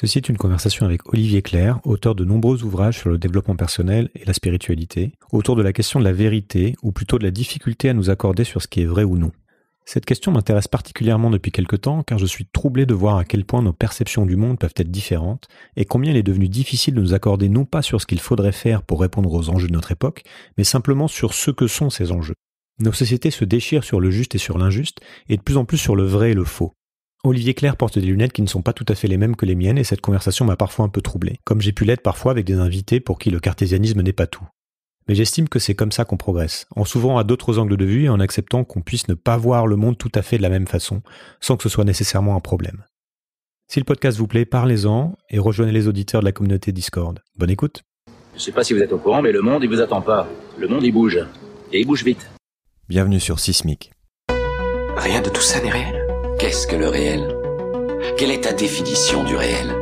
Ceci est une conversation avec Olivier Claire, auteur de nombreux ouvrages sur le développement personnel et la spiritualité, autour de la question de la vérité, ou plutôt de la difficulté à nous accorder sur ce qui est vrai ou non. Cette question m'intéresse particulièrement depuis quelque temps car je suis troublé de voir à quel point nos perceptions du monde peuvent être différentes et combien il est devenu difficile de nous accorder non pas sur ce qu'il faudrait faire pour répondre aux enjeux de notre époque, mais simplement sur ce que sont ces enjeux. Nos sociétés se déchirent sur le juste et sur l'injuste et de plus en plus sur le vrai et le faux. Olivier Claire porte des lunettes qui ne sont pas tout à fait les mêmes que les miennes et cette conversation m'a parfois un peu troublé, comme j'ai pu l'être parfois avec des invités pour qui le cartésianisme n'est pas tout. Mais j'estime que c'est comme ça qu'on progresse, en s'ouvrant à d'autres angles de vue et en acceptant qu'on puisse ne pas voir le monde tout à fait de la même façon, sans que ce soit nécessairement un problème. Si le podcast vous plaît, parlez-en et rejoignez les auditeurs de la communauté Discord. Bonne écoute. Je ne sais pas si vous êtes au courant, mais le monde, il vous attend pas. Le monde, il bouge. Et il bouge vite. Bienvenue sur Sismic. Rien de tout ça n'est réel. Qu'est-ce que le réel Quelle est ta définition du réel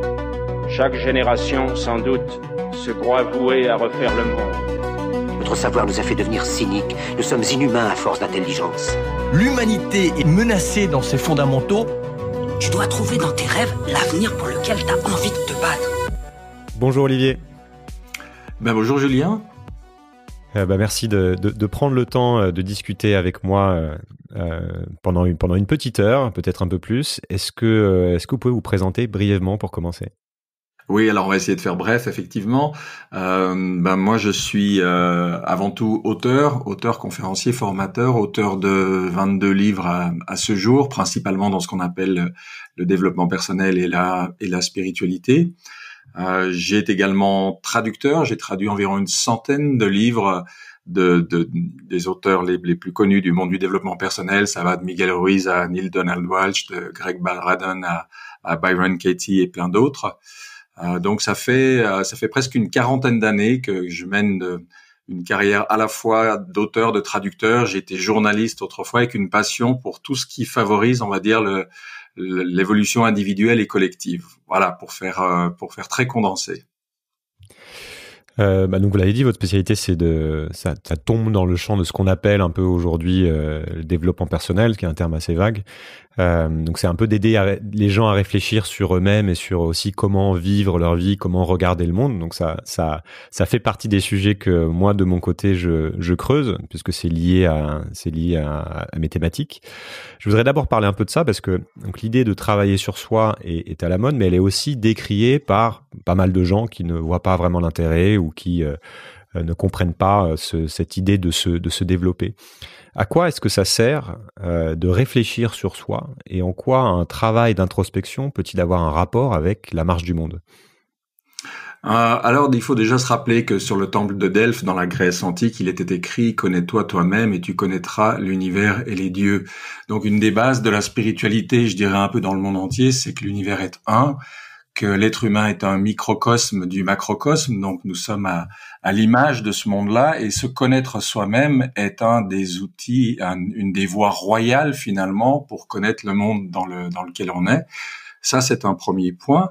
Chaque génération, sans doute, se croit vouée à refaire le monde. Notre savoir nous a fait devenir cyniques. Nous sommes inhumains à force d'intelligence. L'humanité est menacée dans ses fondamentaux. Tu dois trouver dans tes rêves l'avenir pour lequel tu as envie de te battre. Bonjour Olivier. Ben bonjour Julien. Euh, bah, merci de, prendre le temps euh, de discuter avec moi euh, pendant, une, petite heure, peut-être un peu plus. Est-ce que, vous pouvez vous présenter brièvement pour commencer oui, alors on va essayer de faire bref, effectivement. Ben, moi, je suis avant tout auteur, auteur, conférencier, formateur, auteur de 22 livres à, ce jour, principalement dans ce qu'on appelle le développement personnel et et la spiritualité. Euh, j'ai été également traducteur. J'ai traduit environ une centaine de livres de, de des auteurs les, les, plus connus du monde du développement personnel. Ça va de Miguel Ruiz à Neil Donald Walsh, de Greg Balradon à, à Byron Katie et plein d'autres. Euh, donc ça fait euh, ça fait presque une quarantaine d'années que je mène euh, une carrière à la fois d'auteur, de traducteur. été journaliste autrefois avec une passion pour tout ce qui favorise, on va dire, le, l'évolution individuelle et collective. Voilà, pour faire, euh, pour faire très condensé. Euh, bah, donc vous l'avez dit, votre spécialité, c'est de ça, tombe dans le champ de ce qu'on appelle un peu aujourd'hui euh, le développement personnel, qui est un terme assez vague. Euh, donc c'est un peu d'aider les gens à réfléchir sur eux-mêmes et sur aussi comment vivre leur vie, comment regarder le monde. Donc ça, ça, ça fait partie des sujets que moi de mon côté je, creuse puisque c'est lié à, c'est lié à, mes thématiques. Je voudrais d'abord parler un peu de ça parce que donc l'idée de travailler sur soi est, à la mode, mais elle est aussi décriée par pas mal de gens qui ne voient pas vraiment l'intérêt ou qui euh, ne comprennent pas euh, cette idée de se, de se développer. À quoi est-ce que ça sert euh, de réfléchir sur soi et en quoi un travail d'introspection peut-il avoir un rapport avec la marche du monde euh, alors, il faut déjà se rappeler que sur le temple de Delphes, dans la Grèce antique, il était écrit ⁇ Connais-toi toi-même et tu connaîtras l'univers et les dieux ⁇ Donc, une des bases de la spiritualité, je dirais un peu dans le monde entier, c'est que l'univers est un, que l'être humain est un microcosme du macrocosme, donc nous sommes à, à l'image de ce monde-là, et se connaître soi-même est un des outils, une des voies royales finalement pour connaître le monde dans, le, dans lequel on est. Ça, c'est un premier point.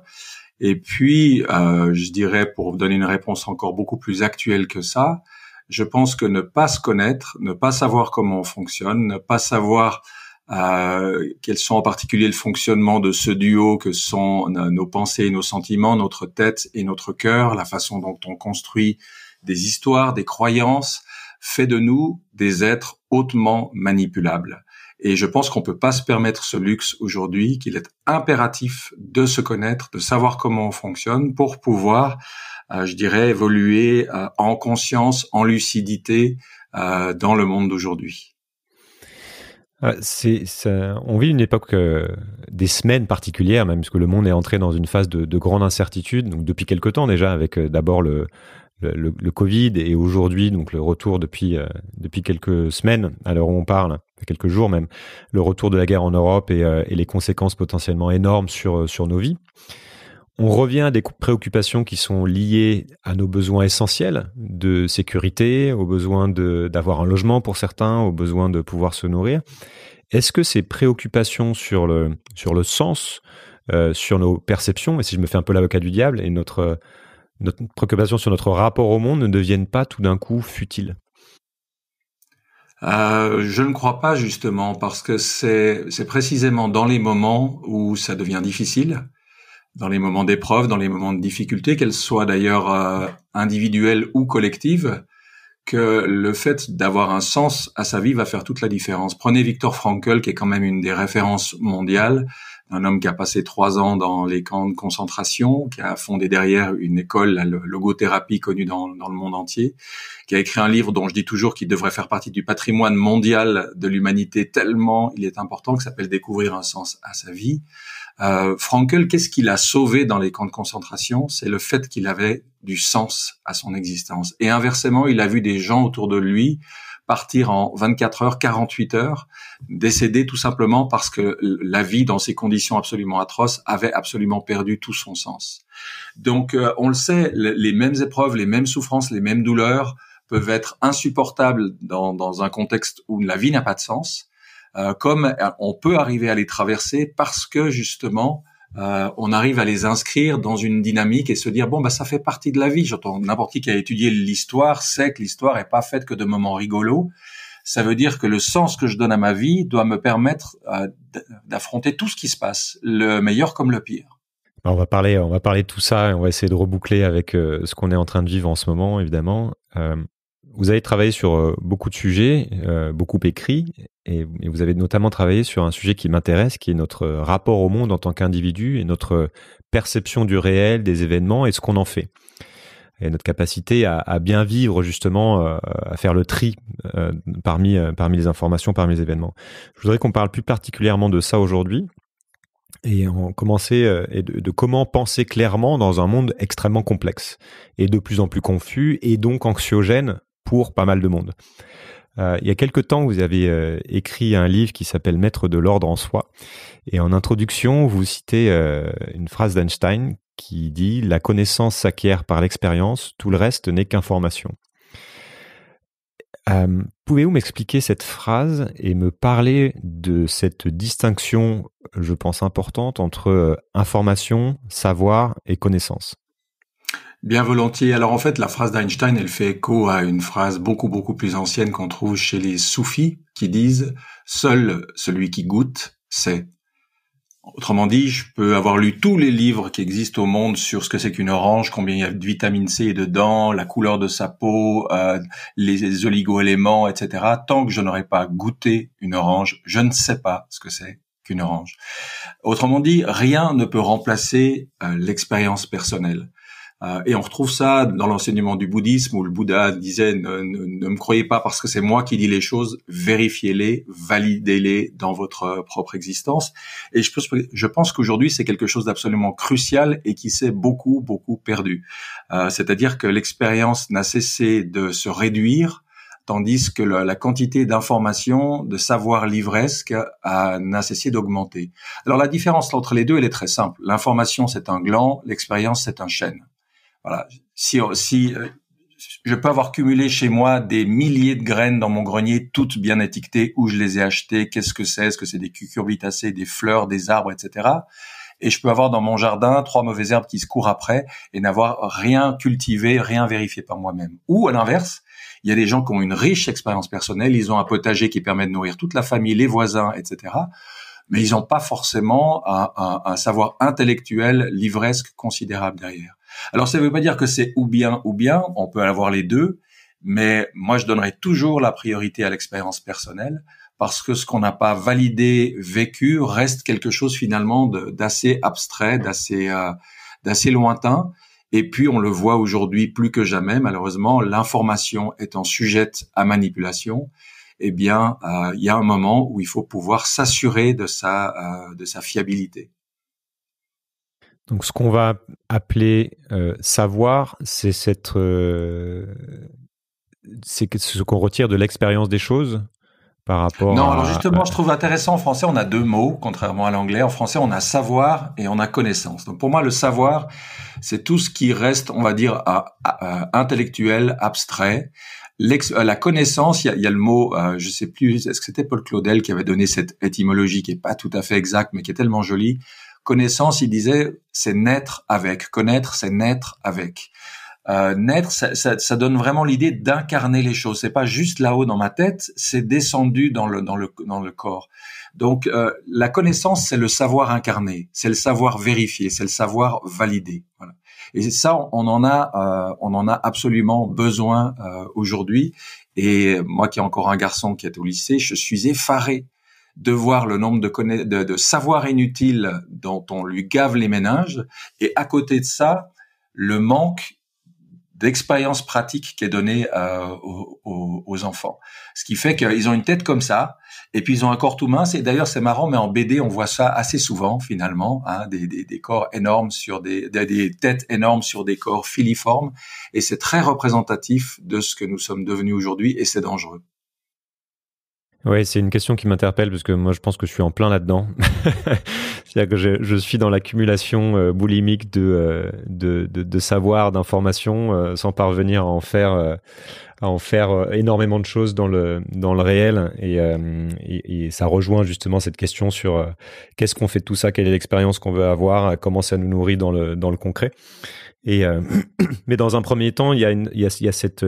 Et puis, euh, je dirais, pour vous donner une réponse encore beaucoup plus actuelle que ça, je pense que ne pas se connaître, ne pas savoir comment on fonctionne, ne pas savoir euh, quels sont en particulier le fonctionnement de ce duo que sont nos pensées et nos sentiments, notre tête et notre cœur, la façon dont on construit des histoires, des croyances, fait de nous des êtres hautement manipulables. Et je pense qu'on peut pas se permettre ce luxe aujourd'hui, qu'il est impératif de se connaître, de savoir comment on fonctionne pour pouvoir, euh, je dirais, évoluer euh, en conscience, en lucidité dans le monde d'aujourd'hui. Ah, c'est, on vit une époque euh, des semaines particulières, même puisque le monde est entré dans une phase de, grande incertitude, donc depuis quelque temps déjà, avec euh, d'abord le, le, le, Covid et aujourd'hui donc le retour depuis euh, depuis quelques semaines, à l'heure où on parle, quelques jours même, le retour de la guerre en Europe et, et les conséquences potentiellement énormes sur sur nos vies. On revient à des préoccupations qui sont liées à nos besoins essentiels de sécurité, aux besoins d'avoir un logement pour certains, aux besoins de pouvoir se nourrir. Est-ce que ces préoccupations sur le, sur le sens, euh, sur nos perceptions, et si je me fais un peu l'avocat du diable, et notre, notre préoccupation sur notre rapport au monde ne deviennent pas tout d'un coup futiles euh, je ne crois pas justement parce que c'est précisément dans les moments où ça devient difficile dans les moments d'épreuve, dans les moments de difficulté, qu'elles soient d'ailleurs euh, individuelles ou collectives, que le fait d'avoir un sens à sa vie va faire toute la différence. Prenez Victor Frankl, qui est quand même une des références mondiales un homme qui a passé trois ans dans les camps de concentration, qui a fondé derrière une école, la logothérapie connue dans, le monde entier, qui a écrit un livre dont je dis toujours qu'il devrait faire partie du patrimoine mondial de l'humanité tellement il est important, qui s'appelle Découvrir un sens à sa vie. Euh, Frankel, qu'est-ce qu'il a sauvé dans les camps de concentration C'est le fait qu'il avait du sens à son existence. Et inversement, il a vu des gens autour de lui partir en 24 heures, 48 heures, décédé tout simplement parce que la vie dans ces conditions absolument atroces avait absolument perdu tout son sens. Donc euh, on le sait, les mêmes épreuves, les mêmes souffrances, les mêmes douleurs peuvent être insupportables dans, dans un contexte où la vie n'a pas de sens, euh, comme euh, on peut arriver à les traverser parce que justement euh, on arrive à les inscrire dans une dynamique et se dire bon bah ça fait partie de la vie. J'entends n'importe qui qui a étudié l'histoire sait que l'histoire n'est pas faite que de moments rigolos. Ça veut dire que le sens que je donne à ma vie doit me permettre euh, d'affronter tout ce qui se passe, le meilleur comme le pire. Bah, on va parler, on va parler de tout ça et on va essayer de reboucler avec euh, ce qu'on est en train de vivre en ce moment, évidemment vous avez travaillé sur euh, beaucoup de sujets, euh, beaucoup écrits, et, vous avez notamment travaillé sur un sujet qui m'intéresse, qui est notre euh, rapport au monde en tant qu'individu et notre perception du réel, des événements et ce qu'on en fait. Et notre capacité à, bien vivre justement, à faire le tri parmi, parmi les informations, parmi les événements. Je voudrais qu'on parle plus particulièrement de ça aujourd'hui et en commencer et de, comment penser clairement dans un monde extrêmement complexe et de plus en plus confus et donc anxiogène pour pas mal de monde. Euh, il y a quelques temps, vous avez euh, écrit un livre qui s'appelle Maître de l'ordre en soi. Et en introduction, vous citez euh, une phrase d'Einstein qui dit La connaissance s'acquiert par l'expérience, tout le reste n'est qu'information. Pouvez-vous m'expliquer cette phrase et me parler de cette distinction, je pense, importante entre information, savoir et connaissance Bien volontiers. Alors en fait, la phrase d'Einstein, elle fait écho à une phrase beaucoup beaucoup plus ancienne qu'on trouve chez les soufis qui disent seul celui qui goûte sait. Autrement dit, je peux avoir lu tous les livres qui existent au monde sur ce que c'est qu'une orange, combien il y a de vitamine C dedans, la couleur de sa peau, euh, les oligo-éléments, etc. Tant que je n'aurai pas goûté une orange, je ne sais pas ce que c'est qu'une orange. Autrement dit, rien ne peut remplacer euh, l'expérience personnelle. Euh, et on retrouve ça dans l'enseignement du bouddhisme où le Bouddha disait ne, me croyez pas parce que c'est moi qui dis les choses, vérifiez-les, validez-les dans votre propre existence. Et je, pense, qu'aujourd'hui c'est quelque chose d'absolument crucial et qui s'est beaucoup beaucoup perdu. Euh, c'est-à-dire que l'expérience n'a cessé de se réduire tandis que la, la quantité d'informations, de savoir livresque n'a cessé d'augmenter. Alors la différence entre les deux, elle est très simple. L'information, c'est un gland, l'expérience, c'est un chêne voilà, si, euh, si euh, je peux avoir cumulé chez moi des milliers de graines dans mon grenier, toutes bien étiquetées, où je les ai achetées, qu'est-ce que c'est, est-ce que c'est des cucurbitacées, des fleurs, des arbres, etc. Et je peux avoir dans mon jardin trois mauvaises herbes qui se courent après et n'avoir rien cultivé, rien vérifié par moi-même. Ou à l'inverse, il y a des gens qui ont une riche expérience personnelle, ils ont un potager qui permet de nourrir toute la famille, les voisins, etc. Mais ils n'ont pas forcément un savoir intellectuel livresque considérable derrière. Alors ça ne veut pas dire que c'est ou bien ou bien, on peut avoir les deux, mais moi je donnerais toujours la priorité à l'expérience personnelle parce que ce qu'on n'a pas validé, vécu, reste quelque chose finalement d'assez abstrait, euh, d'assez lointain. Et puis on le voit aujourd'hui plus que jamais, malheureusement, l'information étant sujette à manipulation, eh bien, euh, il y a un moment où il faut pouvoir s'assurer de sa euh, fiabilité. Donc ce qu'on va appeler euh, savoir, c'est euh, ce qu'on retire de l'expérience des choses par rapport. Non, alors justement, je trouve intéressant en français, on a deux mots, contrairement à l'anglais. En français, on a savoir et on a connaissance. Donc pour moi, le savoir, c'est tout ce qui reste, on va dire, intellectuel, abstrait. Euh, la connaissance, il y, a, le mot, je je sais plus, est-ce que c'était Paul Claudel qui avait donné cette étymologie qui est pas tout à fait exacte, mais qui est tellement jolie connaissance, il disait, c'est naître avec. Connaître, c'est naître avec. Euh, naître, ça, donne vraiment l'idée d'incarner les choses. C'est pas juste là-haut dans ma tête, c'est descendu dans le dans le dans le corps. Donc euh, la connaissance, c'est le savoir incarné, c'est le savoir vérifié, c'est le savoir validé. Voilà. Et ça, on en a, euh, on en a absolument besoin aujourd'hui. Et moi, qui ai encore un garçon qui est au lycée, je suis effaré de voir le nombre de, connaître de, savoir savoirs inutiles dont on lui gave les ménages et à côté de ça, le manque d'expérience pratique qui est donnée euh, aux, enfants. Ce qui fait qu'ils ont une tête comme ça, et puis ils ont un corps tout mince. Et d'ailleurs, c'est marrant, mais en BD, on voit ça assez souvent finalement, hein, des, des, corps énormes sur des, des, têtes énormes sur des corps filiformes. Et c'est très représentatif de ce que nous sommes devenus aujourd'hui, et c'est dangereux. Oui, c'est une question qui m'interpelle parce que moi, je pense que je suis en plein là-dedans. C'est-à-dire que je, suis dans l'accumulation euh, boulimique de, euh, de, savoir, d'informations, euh, sans parvenir à en faire, à en faire énormément de choses dans le, dans le réel. Et, ça rejoint justement cette question sur qu'est-ce qu'on fait de tout ça, quelle est l'expérience qu'on veut avoir, comment ça nous nourrit dans le, dans le concret. Et, mais dans un premier temps, y il y a cette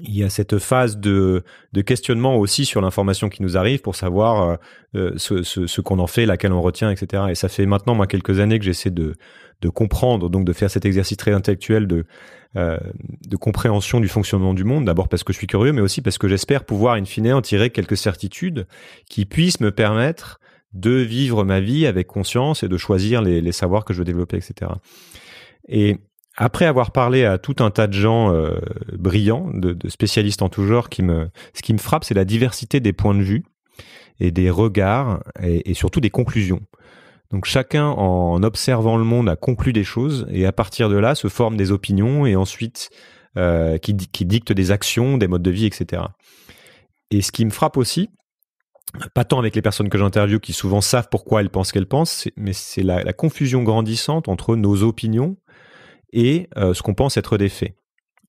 il y a cette phase de, de questionnement aussi sur l'information qui nous arrive pour savoir euh, euh, ce, ce, ce qu'on en fait, laquelle on retient, etc. Et ça fait maintenant, moi, quelques années que j'essaie de, de comprendre, donc de faire cet exercice très intellectuel de, euh, de compréhension du fonctionnement du monde, d'abord parce que je suis curieux, mais aussi parce que j'espère pouvoir, in fine, en tirer quelques certitudes qui puissent me permettre de vivre ma vie avec conscience et de choisir les, les savoirs que je veux développer, etc. Et après avoir parlé à tout un tas de gens euh, brillants, de, spécialistes en tout genre, qui me, ce qui me frappe, c'est la diversité des points de vue et des regards et, surtout des conclusions. Donc chacun, en observant le monde, a conclu des choses et à partir de là se forment des opinions et ensuite euh, qui, dictent des actions, des modes de vie, etc. Et ce qui me frappe aussi, pas tant avec les personnes que j'interviewe qui souvent savent pourquoi elles pensent qu'elles pensent, mais c'est la, confusion grandissante entre nos opinions et euh, ce qu'on pense être des faits.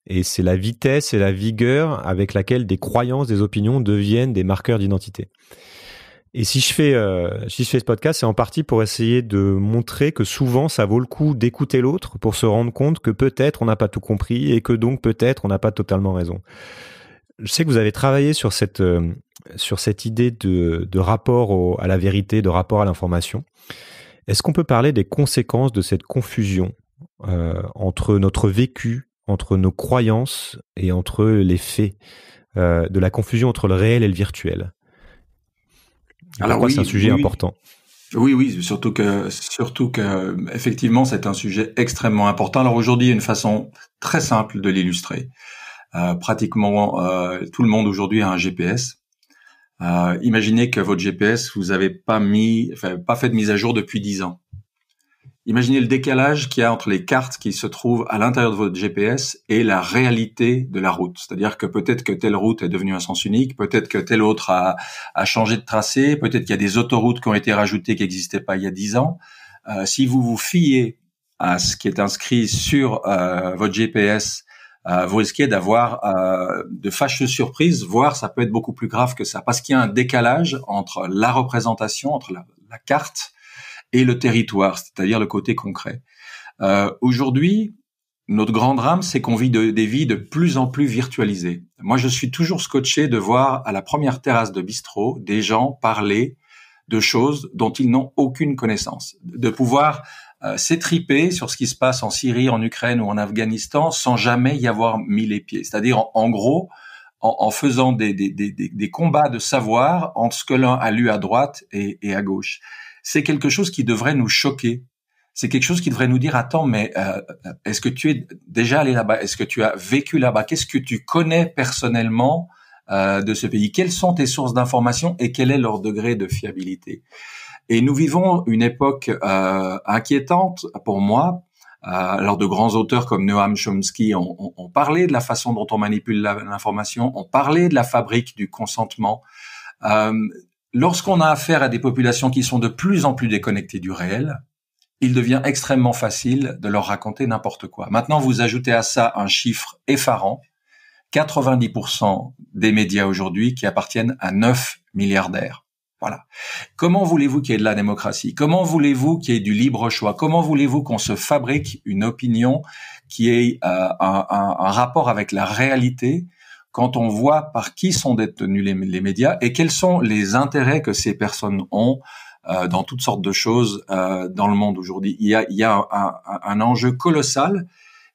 Et c'est la vitesse et la vigueur avec laquelle des croyances, des opinions deviennent des marqueurs d'identité. Et si je fais, euh, si je fais ce podcast, c'est en partie pour essayer de montrer que souvent ça vaut le coup d'écouter l'autre pour se rendre compte que peut-être on n'a pas tout compris et que donc peut-être on n'a pas totalement raison. Je sais que vous avez travaillé sur cette, euh, sur cette idée de, de rapport à la vérité, de rapport à l'information. Est-ce qu'on peut parler des conséquences de cette confusion euh, entre notre vécu, entre nos croyances et entre les faits, euh, de la confusion entre le réel et le virtuel. Alors oui, c'est un sujet important. Oui, oui, surtout que, surtout que, effectivement, c'est un sujet extrêmement important. Alors aujourd'hui, il y a une façon très simple de l'illustrer. Euh, pratiquement tout le monde aujourd'hui a un GPS. imaginez que votre GPS, vous n'avez pas mis, pas fait de mise à jour depuis 10 ans. Imaginez le décalage qu'il y a entre les cartes qui se trouvent à l'intérieur de votre GPS et la réalité de la route. C'est-à-dire que peut-être que telle route est devenue un sens unique, peut-être que telle autre a, changé de tracé, peut-être qu'il y a des autoroutes qui ont été rajoutées qui n'existaient pas il y a dix ans. Euh, si vous vous fiez à ce qui est inscrit sur euh, votre GPS, euh, vous risquez d'avoir de fâcheuses surprises, voire ça peut être beaucoup plus grave que ça, parce qu'il y a un décalage entre la représentation, entre la carte et le territoire, c'est-à-dire le côté concret. Euh, Aujourd'hui, notre grand drame, c'est qu'on vit des vies de plus en plus virtualisées. Moi, je suis toujours scotché de voir à la première terrasse de bistrot des gens parler de choses dont ils n'ont aucune connaissance, de pouvoir euh, s'étriper sur ce qui se passe en Syrie, en Ukraine ou en Afghanistan sans jamais y avoir mis les pieds. C'est-à-dire, en, gros, en, faisant des, des, combats de savoir entre ce que l'un a lu à droite et, et à gauche c'est quelque chose qui devrait nous choquer. C'est quelque chose qui devrait nous dire attends mais euh, euh, est-ce que tu es déjà allé là-bas Est-ce que tu as vécu là-bas Qu'est-ce que tu connais personnellement euh, de ce pays Quelles sont tes sources d'information et quel est leur degré de fiabilité Et nous vivons une époque inquiétante pour moi alors de grands auteurs comme Noam Chomsky ont, parlé de la façon dont on manipule l'information, ont parlé de la fabrique du consentement lorsqu'on a affaire à des populations qui sont de plus en plus déconnectées du réel, il devient extrêmement facile de leur raconter n'importe quoi. Maintenant, vous ajoutez à ça un chiffre effarant. 90% des médias aujourd'hui qui appartiennent à 9 milliardaires. Voilà. Comment voulez-vous qu'il y ait de la démocratie Comment voulez-vous qu'il y ait du libre choix Comment voulez-vous qu'on se fabrique une opinion qui ait euh, un, rapport avec la réalité quand on voit par qui sont détenus les, médias et quels sont les intérêts que ces personnes ont euh, dans toutes sortes de choses euh, dans le monde aujourd'hui. Il y a, un, enjeu colossal.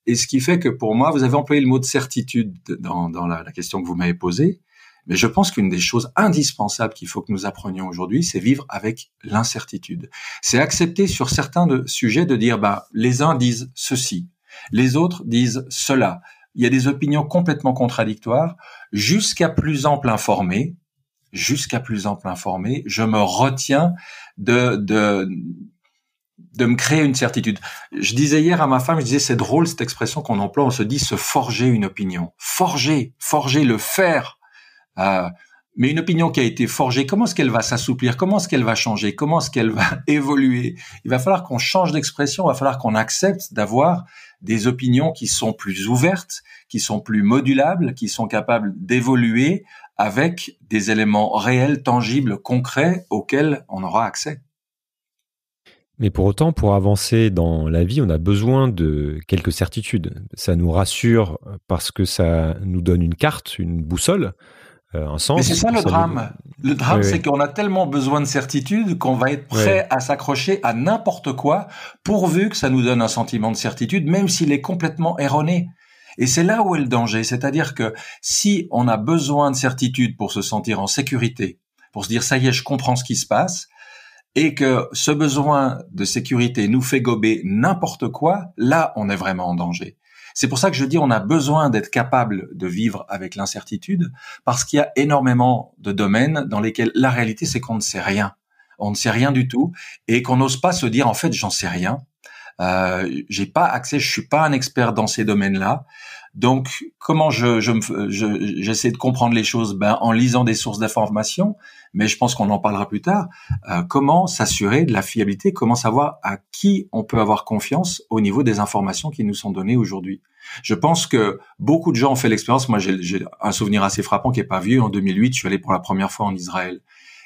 Et ce qui fait que pour moi, vous avez employé le mot de certitude dans, la, question que vous m'avez posée. Mais je pense qu'une des choses indispensables qu'il faut que nous apprenions aujourd'hui, c'est vivre avec l'incertitude. C'est accepter sur certains de, sujets de dire, bah, les uns disent ceci, les autres disent cela, il y a des opinions complètement contradictoires, jusqu'à plus ample informé, jusqu'à plus ample informé, je me retiens de, de, de me créer une certitude. Je disais hier à ma femme, je disais c'est drôle cette expression qu'on emploie, on se dit se forger une opinion, forger, forger le faire. Euh, mais une opinion qui a été forgée, comment est-ce qu'elle va s'assouplir Comment est-ce qu'elle va changer Comment est-ce qu'elle va évoluer Il va falloir qu'on change d'expression, il va falloir qu'on accepte d'avoir des opinions qui sont plus ouvertes, qui sont plus modulables, qui sont capables d'évoluer avec des éléments réels, tangibles, concrets auxquels on aura accès. Mais pour autant, pour avancer dans la vie, on a besoin de quelques certitudes. Ça nous rassure parce que ça nous donne une carte, une boussole, euh, Mais c'est ça le drame. Le drame, c'est qu'on a tellement besoin de certitude qu'on va être prêt à s'accrocher à n'importe quoi pourvu que ça nous donne un sentiment de certitude, même s'il est complètement erroné. Et c'est là où est le danger. C'est-à-dire que si on a besoin de certitude pour se sentir en sécurité, pour se dire ça y est, je comprends ce qui se passe, et que ce besoin de sécurité nous fait gober n'importe quoi, là, on est vraiment en danger. C'est pour ça que je dis on a besoin d'être capable de vivre avec l'incertitude parce qu'il y a énormément de domaines dans lesquels la réalité c'est qu'on ne sait rien. On ne sait rien du tout et qu'on n'ose pas se dire en fait j'en sais rien. Euh, j'ai pas accès, je suis pas un expert dans ces domaines-là. Donc, comment je j'essaie je, de comprendre les choses ben, en lisant des sources d'information, mais je pense qu'on en parlera plus tard. Euh, comment s'assurer de la fiabilité Comment savoir à qui on peut avoir confiance au niveau des informations qui nous sont données aujourd'hui Je pense que beaucoup de gens ont fait l'expérience. Moi, j'ai un souvenir assez frappant qui est pas vieux. En 2008, je suis allé pour la première fois en Israël,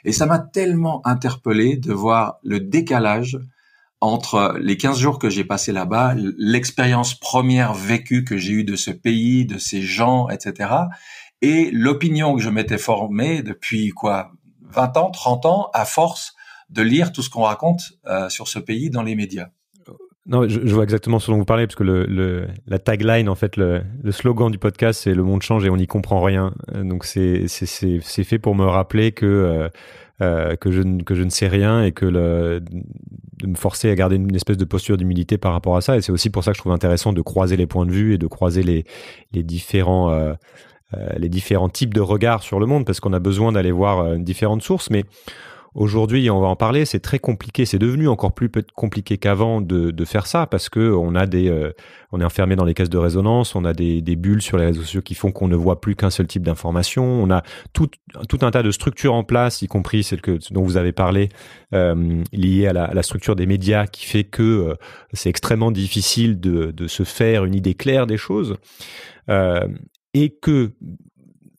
et ça m'a tellement interpellé de voir le décalage entre les 15 jours que j'ai passé là-bas, l'expérience première vécue que j'ai eue de ce pays, de ces gens, etc., et l'opinion que je m'étais formée depuis quoi 20 ans, 30 ans, à force de lire tout ce qu'on raconte euh, sur ce pays dans les médias. Non, je, je, vois exactement ce dont vous parlez, parce que le, le la tagline, en fait, le, le slogan du podcast, c'est le monde change et on n'y comprend rien. Euh, donc c'est c'est fait pour me rappeler que euh, euh, que, je, que je ne sais rien et que le, de me forcer à garder une, espèce de posture d'humilité par rapport à ça. Et c'est aussi pour ça que je trouve intéressant de croiser les points de vue et de croiser les, les différents... Euh, euh, les différents types de regards sur le monde, parce qu'on a besoin d'aller voir différentes sources, mais Aujourd'hui, on va en parler, c'est très compliqué, c'est devenu encore plus compliqué qu'avant de, faire ça parce que on a des, euh, on est enfermé dans les caisses de résonance, on a des, bulles sur les réseaux sociaux qui font qu'on ne voit plus qu'un seul type d'information, on a tout, tout un tas de structures en place, y compris celle que, dont vous avez parlé, euh, liée à la, structure des médias qui fait que euh, c'est extrêmement difficile de, de, se faire une idée claire des choses. Euh, et que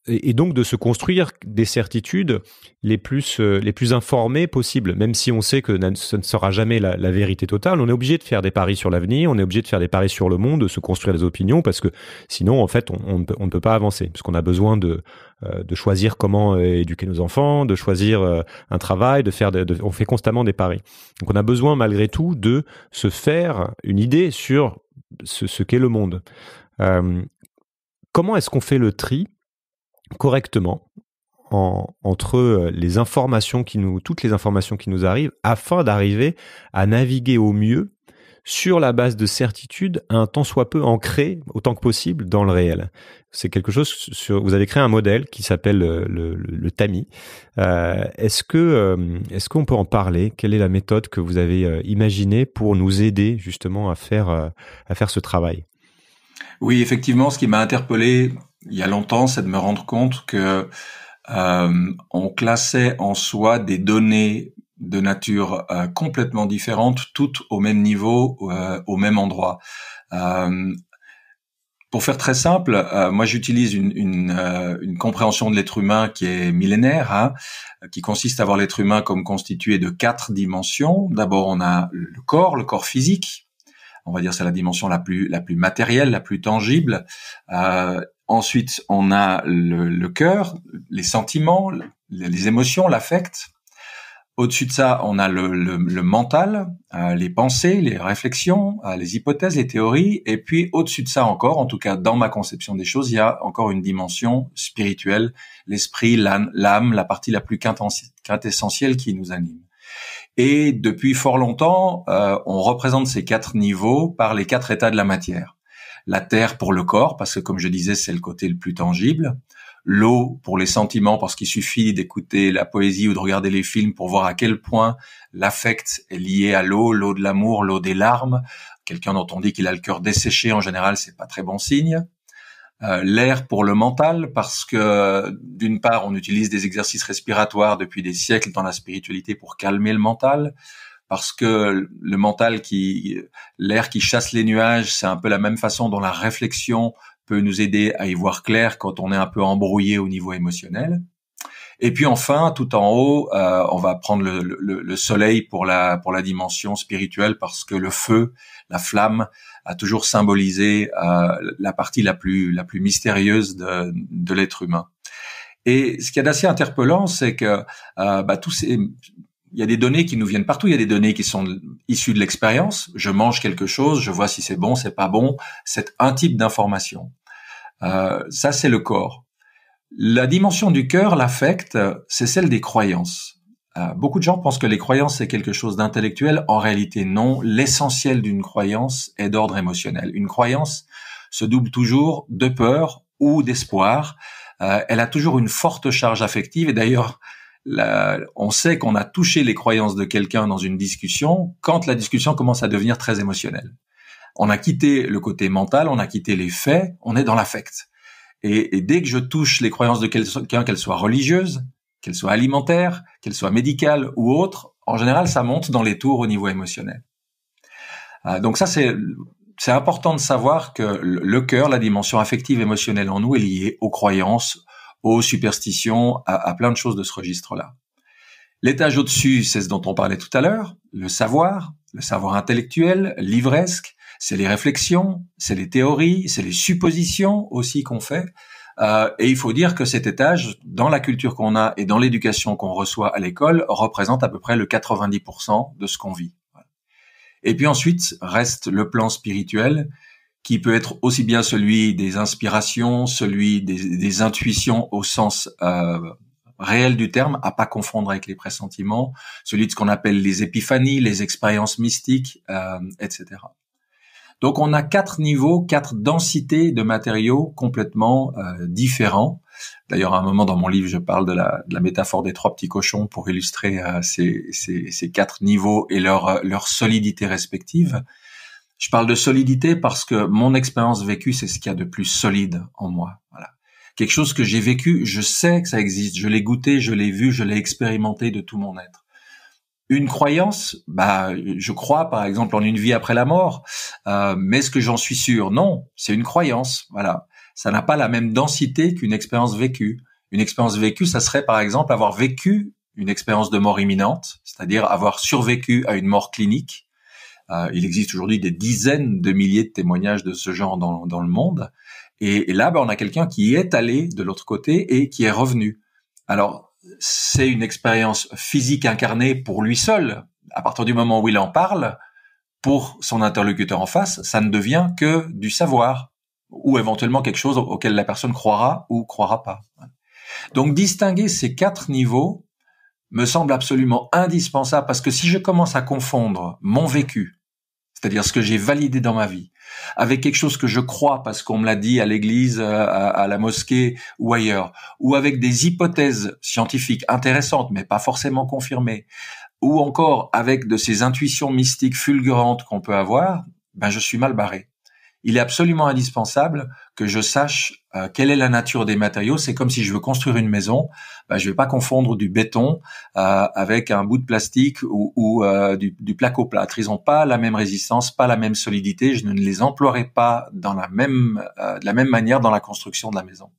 et, donc de se construire des certitudes les plus, euh, les plus informées possibles. Même si on sait que ce ne sera jamais la, vérité totale, on est obligé de faire des paris sur l'avenir, on est obligé de faire des paris sur le monde, de se construire des opinions, parce que sinon, en fait, on, ne, peut, pas avancer, parce qu'on a besoin de, euh, de choisir comment euh, éduquer nos enfants, de choisir un travail, de faire, on fait constamment des paris. Donc on a besoin malgré tout de se faire une idée sur ce, ce qu'est le monde. comment est-ce qu'on fait le tri correctement entre euh, les informations qui nous, toutes les informations qui nous arrivent afin d'arriver à naviguer au mieux sur la base de certitude un tant soit peu ancré autant que possible dans le réel. C'est quelque chose sur. Vous avez créé un modèle qui s'appelle euh, le, le, euh, est-ce que est-ce qu'on peut en parler Quelle est la méthode que vous avez imaginée pour nous aider justement à faire à faire ce travail Oui, effectivement, ce qui m'a interpellé il y a longtemps, c'est de me rendre compte que euh, on classait en soi des données de nature euh, complètement différentes, toutes au même niveau, euh, au même endroit. pour faire très simple, moi j'utilise une, une, compréhension de l'être humain qui est millénaire, hein, qui consiste à voir l'être humain comme constitué de quatre dimensions. D'abord, on a le corps, le corps physique, on va dire c'est la dimension la plus la plus matérielle, la plus tangible. Euh, Ensuite, on a le, cœur, les sentiments, les, émotions, l'affect. Au-dessus de ça, on a le, mental, euh, les pensées, les réflexions, euh, les hypothèses, les théories. Et puis au-dessus de ça encore, en tout cas dans ma conception des choses, il y a encore une dimension spirituelle, l'esprit, l'âme, la partie la plus quintessentielle qui nous anime. Et depuis fort longtemps, euh, on représente ces quatre niveaux par les quatre états de la matière la terre pour le corps, parce que comme je disais, c'est le côté le plus tangible, l'eau pour les sentiments, parce qu'il suffit d'écouter la poésie ou de regarder les films pour voir à quel point l'affect est lié à l'eau, l'eau de l'amour, l'eau des larmes. Quelqu'un dont on dit qu'il a le cœur desséché, en général, c'est pas très bon signe. Euh, l'air pour le mental parce que d'une part on utilise des exercices respiratoires depuis des siècles dans la spiritualité pour calmer le mental parce que le mental qui, l'air qui chasse les nuages, c'est un peu la même façon dont la réflexion peut nous aider à y voir clair quand on est un peu embrouillé au niveau émotionnel. Et puis enfin, tout en haut, euh, on va prendre le, soleil pour la pour la dimension spirituelle parce que le feu, la flamme, a toujours symbolisé euh, la partie la plus la plus mystérieuse de, de l'être humain. Et ce qui est d'assez interpellant, c'est que euh, bah, tous ces il y a des données qui nous viennent partout. Il y a des données qui sont issues de l'expérience. Je mange quelque chose, je vois si c'est bon, c'est pas bon. C'est un type d'information. Euh, ça, c'est le corps. La dimension du cœur, l'affect, c'est celle des croyances. Euh, beaucoup de gens pensent que les croyances, c'est quelque chose d'intellectuel. En réalité, non. L'essentiel d'une croyance est d'ordre émotionnel. Une croyance se double toujours de peur ou d'espoir. Euh, elle a toujours une forte charge affective. Et d'ailleurs, on sait qu'on a touché les croyances de quelqu'un dans une discussion quand la discussion commence à devenir très émotionnelle. On a quitté le côté mental, on a quitté les faits, on est dans l'affect. Et, dès que je touche les croyances de quelqu'un, qu'elles soient religieuses, qu'elles soient alimentaires, qu'elles soient médicales ou autres, en général, ça monte dans les tours au niveau émotionnel. Euh, donc ça, c'est c'est important de savoir que le cœur, la dimension affective émotionnelle en nous, est liée aux croyances, aux superstitions, à, plein de choses de ce registre-là. L'étage au-dessus, c'est ce dont on parlait tout à l'heure, le savoir, le savoir intellectuel, livresque, c'est les réflexions, c'est les théories, c'est les suppositions aussi qu'on fait. Euh, et il faut dire que cet étage, dans la culture qu'on a et dans l'éducation qu'on reçoit à l'école, représente à peu près le 90% de ce qu'on vit. Et puis ensuite reste le plan spirituel qui peut être aussi bien celui des inspirations, celui des, intuitions au sens euh, réel du terme, à pas confondre avec les pressentiments, celui de ce qu'on appelle les épiphanies, les expériences mystiques, euh, etc. Donc on a quatre niveaux, quatre densités de matériaux complètement euh, différents. D'ailleurs, à un moment dans mon livre, je parle de la, métaphore des trois petits cochons pour illustrer ces, quatre niveaux et leur, leur solidité respective. Je parle de solidité parce que mon expérience vécue, c'est ce qu'il y a de plus solide en moi. Voilà. Quelque chose que j'ai vécu, je sais que ça existe, je l'ai goûté, je l'ai vu, je l'ai expérimenté de tout mon être. Une croyance, bah, je crois par exemple en une vie après la mort, euh, mais est-ce que j'en suis sûr Non, c'est une croyance. Voilà, ça n'a pas la même densité qu'une expérience vécue. Une expérience vécue, ça serait par exemple avoir vécu une expérience de mort imminente, c'est-à-dire avoir survécu à une mort clinique, euh, il existe aujourd'hui des dizaines de milliers de témoignages de ce genre dans, le monde. Et, là, ben, on a quelqu'un qui est allé de l'autre côté et qui est revenu. Alors, c'est une expérience physique incarnée pour lui seul. À partir du moment où il en parle, pour son interlocuteur en face, ça ne devient que du savoir ou éventuellement quelque chose auquel la personne croira ou croira pas. Donc distinguer ces quatre niveaux me semble absolument indispensable parce que si je commence à confondre mon vécu, c'est-à-dire ce que j'ai validé dans ma vie, avec quelque chose que je crois parce qu'on me l'a dit à l'église, euh, à, la mosquée ou ailleurs, ou avec des hypothèses scientifiques intéressantes mais pas forcément confirmées, ou encore avec de ces intuitions mystiques fulgurantes qu'on peut avoir, ben je suis mal barré il est absolument indispensable que je sache euh, quelle est la nature des matériaux. C'est comme si je veux construire une maison, bah, je ne vais pas confondre du béton euh, avec un bout de plastique ou, euh, du, du placo Ils n'ont pas la même résistance, pas la même solidité. Je ne les emploierai pas dans la même, de la même manière dans la construction de la maison.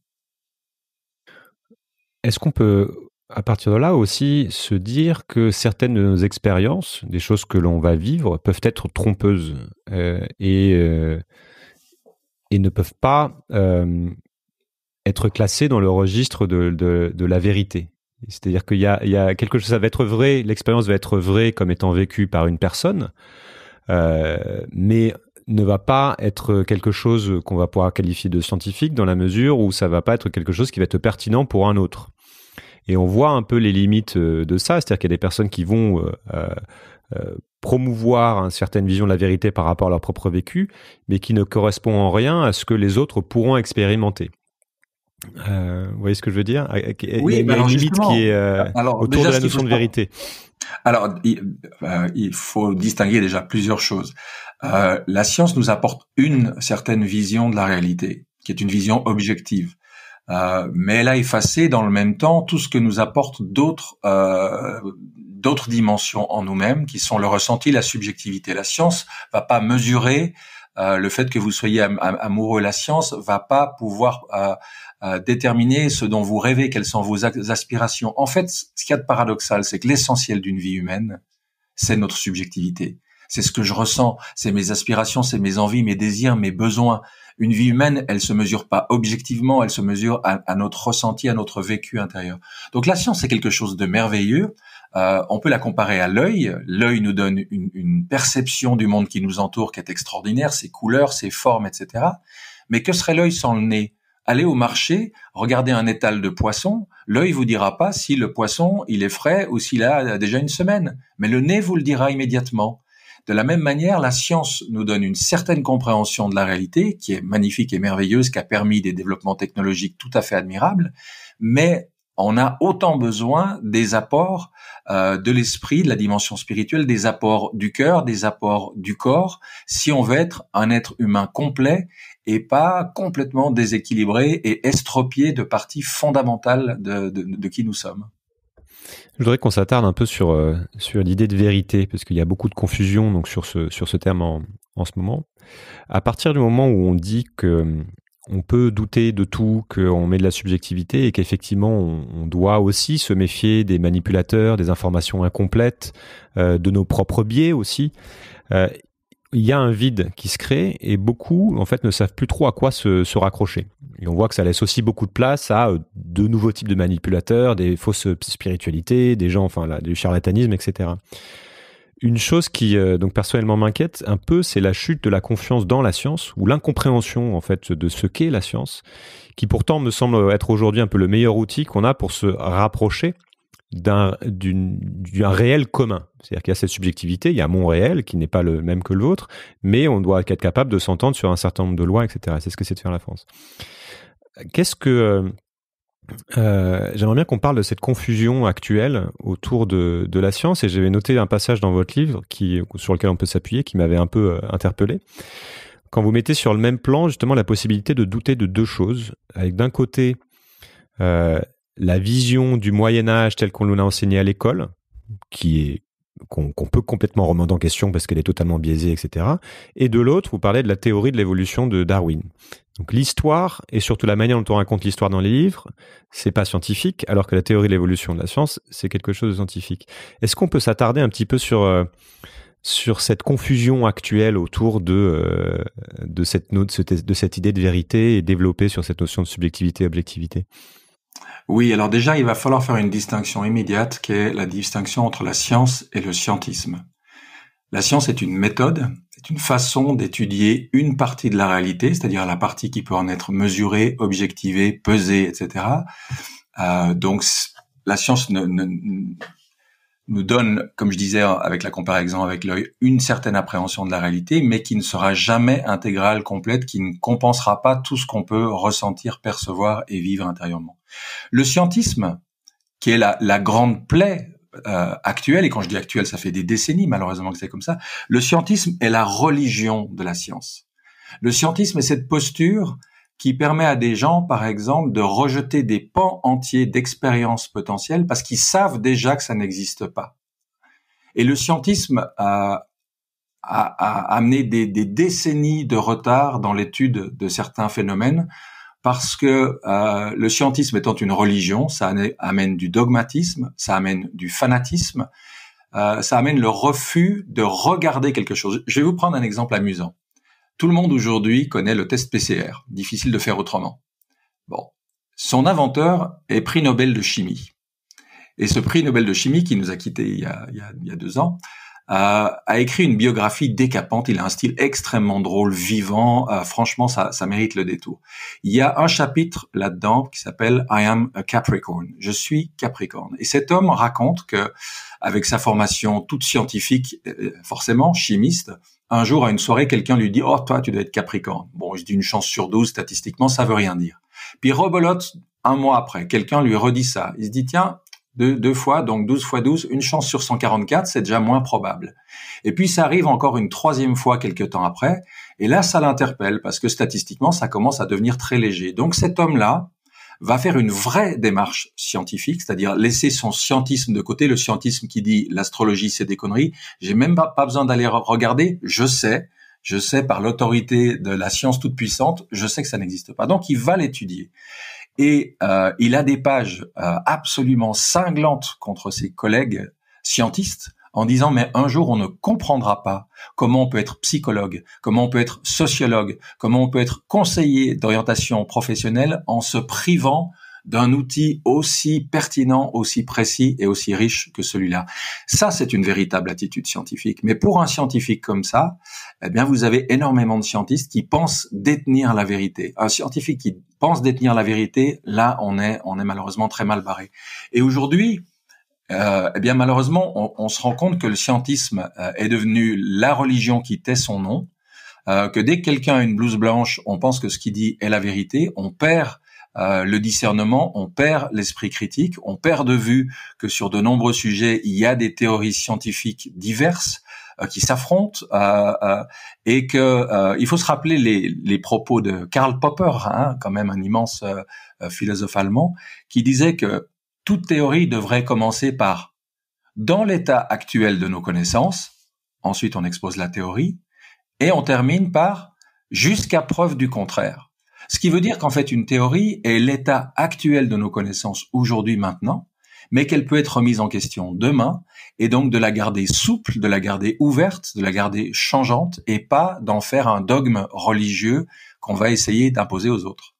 Est-ce qu'on peut à partir de là aussi se dire que certaines de nos expériences, des choses que l'on va vivre, peuvent être trompeuses et et ne peuvent pas euh, être classés dans le registre de, la vérité. C'est-à-dire qu'il y, a, quelque chose, ça va être vrai, l'expérience va être vraie comme étant vécue par une personne, euh, mais ne va pas être quelque chose qu'on va pouvoir qualifier de scientifique dans la mesure où ça va pas être quelque chose qui va être pertinent pour un autre. Et on voit un peu les limites euh, de ça, c'est-à-dire qu'il y a des personnes qui vont euh, promouvoir une certaine vision de la vérité par rapport à leur propre vécu, mais qui ne correspond en rien à ce que les autres pourront expérimenter. Euh, vous voyez ce que je veux dire Oui, il y a une bah limite qui est euh, autour de la notion de vérité. Alors, il, faut distinguer déjà plusieurs choses. la science nous apporte une certaine vision de la réalité, qui est une vision objective. mais elle a effacé dans le même temps tout ce que nous apportent d'autres d'autres dimensions en nous-mêmes qui sont le ressenti, la subjectivité. La science va pas mesurer euh, le fait que vous soyez amoureux amoureux. La science va pas pouvoir euh, euh, déterminer ce dont vous rêvez, quelles sont vos aspirations. En fait, ce qu'il y a de paradoxal, c'est que l'essentiel d'une vie humaine, c'est notre subjectivité. C'est ce que je ressens, c'est mes aspirations, c'est mes envies, mes désirs, mes besoins. Une vie humaine, elle se mesure pas objectivement, elle se mesure à notre ressenti, à notre vécu intérieur. Donc la science, c'est quelque chose de merveilleux, euh, on peut la comparer à l'œil. L'œil nous donne une, perception du monde qui nous entoure qui est extraordinaire, ses couleurs, ses formes, etc. Mais que serait l'œil sans le nez Allez au marché, regardez un étal de poisson, L'œil vous dira pas si le poisson il est frais ou s'il a déjà une semaine, mais le nez vous le dira immédiatement. De la même manière, la science nous donne une certaine compréhension de la réalité, qui est magnifique et merveilleuse, qui a permis des développements technologiques tout à fait admirables, mais on a autant besoin des apports euh, de l'esprit, de la dimension spirituelle, des apports du cœur, des apports du corps, si on veut être un être humain complet et pas complètement déséquilibré et estropié de parties fondamentales de, qui nous sommes. Je voudrais qu'on s'attarde un peu sur, euh, sur l'idée de vérité, parce qu'il y a beaucoup de confusion donc, sur, ce, sur ce terme en, en ce moment. À partir du moment où on dit que on peut douter de tout, qu'on met de la subjectivité et qu'effectivement on, doit aussi se méfier des manipulateurs, des informations incomplètes, euh, de nos propres biais aussi. Euh, il y a un vide qui se crée et beaucoup en fait ne savent plus trop à quoi se, raccrocher. Et on voit que ça laisse aussi beaucoup de place à euh, de nouveaux types de manipulateurs, des fausses spiritualités, des gens, enfin du charlatanisme, etc une chose qui, euh, donc personnellement, m'inquiète un peu, c'est la chute de la confiance dans la science ou l'incompréhension en fait de ce qu'est la science, qui pourtant me semble être aujourd'hui un peu le meilleur outil qu'on a pour se rapprocher d'un réel commun. C'est-à-dire qu'il y a cette subjectivité, il y a mon réel qui n'est pas le même que le vôtre, mais on doit être capable de s'entendre sur un certain nombre de lois, etc. C'est ce que c'est de faire la France. Qu'est-ce que euh, euh, j'aimerais bien qu'on parle de cette confusion actuelle autour de, la science et j'avais noté un passage dans votre livre qui, sur lequel on peut s'appuyer qui m'avait un peu euh, interpellé. Quand vous mettez sur le même plan justement la possibilité de douter de deux choses, avec d'un côté euh, la vision du Moyen Âge telle qu'on nous l'a enseigné à l'école, qui est qu'on peut complètement remettre en question parce qu'elle est totalement biaisée, etc. Et de l'autre, vous parlez de la théorie de l'évolution de Darwin. Donc l'histoire et surtout la manière dont on raconte l'histoire dans les livres, c'est pas scientifique, alors que la théorie de l'évolution de la science, c'est quelque chose de scientifique. Est-ce qu'on peut s'attarder un petit peu sur euh, sur cette confusion actuelle autour de euh, de cette de cette idée de vérité et développer sur cette notion de subjectivité objectivité? Oui, alors déjà, il va falloir faire une distinction immédiate qui est la distinction entre la science et le scientisme. La science est une méthode, c'est une façon d'étudier une partie de la réalité, c'est-à-dire la partie qui peut en être mesurée, objectivée, pesée, etc. Euh, donc la science nous donne, comme je disais avec la comparaison avec l'œil, une certaine appréhension de la réalité, mais qui ne sera jamais intégrale, complète, qui ne compensera pas tout ce qu'on peut ressentir, percevoir et vivre intérieurement. Le scientisme, qui est la, grande plaie euh, actuelle, et quand je dis actuelle, ça fait des décennies malheureusement que c'est comme ça, le scientisme est la religion de la science. Le scientisme est cette posture qui permet à des gens, par exemple, de rejeter des pans entiers d'expériences potentielles parce qu'ils savent déjà que ça n'existe pas. Et le scientisme a, amené des, décennies de retard dans l'étude de certains phénomènes parce que euh, le scientisme étant une religion, ça amène du dogmatisme, ça amène du fanatisme, euh, ça amène le refus de regarder quelque chose. Je vais vous prendre un exemple amusant. Tout le monde aujourd'hui connaît le test PCR, difficile de faire autrement. Bon, son inventeur est prix Nobel de chimie. Et ce prix Nobel de chimie qui nous a quittés il y a deux ans, a, écrit une biographie décapante. Il a un style extrêmement drôle, vivant. Euh, franchement, ça, ça mérite le détour. Il y a un chapitre là-dedans qui s'appelle I am a Capricorn. Je suis Capricorne. Et cet homme raconte que, avec sa formation toute scientifique, euh, forcément chimiste, un jour à une soirée, quelqu'un lui dit "Oh, toi, tu dois être Capricorne." Bon, je dis une chance sur douze statistiquement, ça veut rien dire. Puis rebolote un mois après, quelqu'un lui redit ça. Il se dit "Tiens, deux, deux fois, donc 12 fois 12, une chance sur 144, c'est déjà moins probable. Et puis ça arrive encore une troisième fois quelques temps après, et là ça l'interpelle, parce que statistiquement ça commence à devenir très léger. Donc cet homme-là va faire une vraie démarche scientifique, c'est-à-dire laisser son scientisme de côté, le scientisme qui dit l'astrologie c'est des conneries, j'ai même pas, pas besoin d'aller regarder, je sais, je sais par l'autorité de la science toute puissante, je sais que ça n'existe pas. Donc il va l'étudier et euh, il a des pages euh, absolument cinglantes contre ses collègues scientistes en disant mais un jour on ne comprendra pas comment on peut être psychologue, comment on peut être sociologue, comment on peut être conseiller d'orientation professionnelle en se privant d'un outil aussi pertinent, aussi précis et aussi riche que celui-là. Ça, c'est une véritable attitude scientifique. Mais pour un scientifique comme ça, eh bien, vous avez énormément de scientistes qui pensent détenir la vérité. Un scientifique qui, Pense détenir la vérité, là on est on est malheureusement très mal barré. Et aujourd'hui, euh, eh bien malheureusement, on, se rend compte que le scientisme euh, est devenu la religion qui tait son nom, euh, que dès que quelqu'un a une blouse blanche, on pense que ce qu'il dit est la vérité, on perd le discernement, on perd l'esprit critique, on perd de vue que sur de nombreux sujets, il y a des théories scientifiques diverses euh, qui s'affrontent euh, euh, et que il faut se rappeler les, propos de Karl Popper, hein, quand même un immense philosophe allemand, qui disait que toute théorie devrait commencer par dans l'état actuel de nos connaissances, ensuite on expose la théorie, et on termine par jusqu'à preuve du contraire. Ce qui veut dire qu'en fait une théorie est l'état actuel de nos connaissances aujourd'hui maintenant, mais qu'elle peut être remise en question demain, et donc de la garder souple, de la garder ouverte, de la garder changeante et pas d'en faire un dogme religieux qu'on va essayer d'imposer aux autres.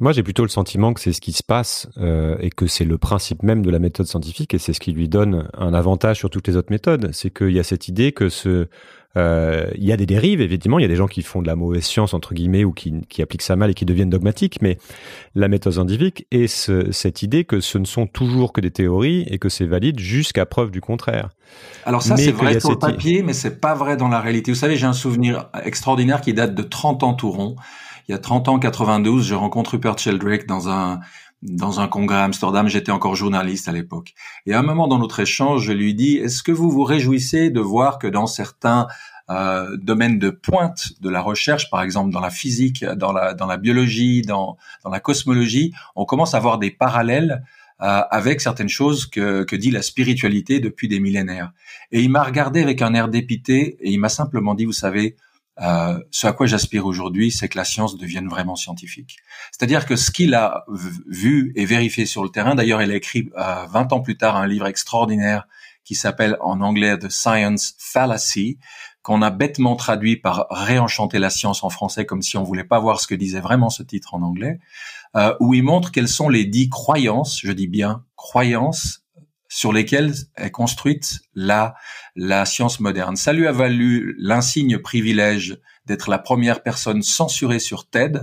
Moi, j'ai plutôt le sentiment que c'est ce qui se passe euh, et que c'est le principe même de la méthode scientifique et c'est ce qui lui donne un avantage sur toutes les autres méthodes. C'est qu'il y a cette idée que ce, euh, il y a des dérives, évidemment. Il y a des gens qui font de la mauvaise science, entre guillemets, ou qui, qui appliquent ça mal et qui deviennent dogmatiques. Mais la méthode scientifique est ce, cette idée que ce ne sont toujours que des théories et que c'est valide jusqu'à preuve du contraire. Alors ça, c'est vrai sur le papier, mais c'est pas vrai dans la réalité. Vous savez, j'ai un souvenir extraordinaire qui date de 30 ans tout rond. Il y a 30 ans, 92, je rencontre Rupert Sheldrake dans un dans un congrès à Amsterdam, j'étais encore journaliste à l'époque. Et à un moment dans notre échange, je lui dis, est-ce que vous vous réjouissez de voir que dans certains euh, domaines de pointe de la recherche, par exemple dans la physique, dans la, dans la biologie, dans, dans la cosmologie, on commence à voir des parallèles euh, avec certaines choses que, que dit la spiritualité depuis des millénaires. Et il m'a regardé avec un air dépité et il m'a simplement dit, vous savez, euh, ce à quoi j'aspire aujourd'hui, c'est que la science devienne vraiment scientifique. C'est-à-dire que ce qu'il a vu et vérifié sur le terrain, d'ailleurs, il a écrit euh, 20 ans plus tard un livre extraordinaire qui s'appelle en anglais The Science Fallacy, qu'on a bêtement traduit par réenchanter la science en français comme si on voulait pas voir ce que disait vraiment ce titre en anglais, euh, où il montre quelles sont les dix croyances, je dis bien croyances sur lesquelles est construite la, science moderne. Ça lui a valu l'insigne privilège d'être la première personne censurée sur TED.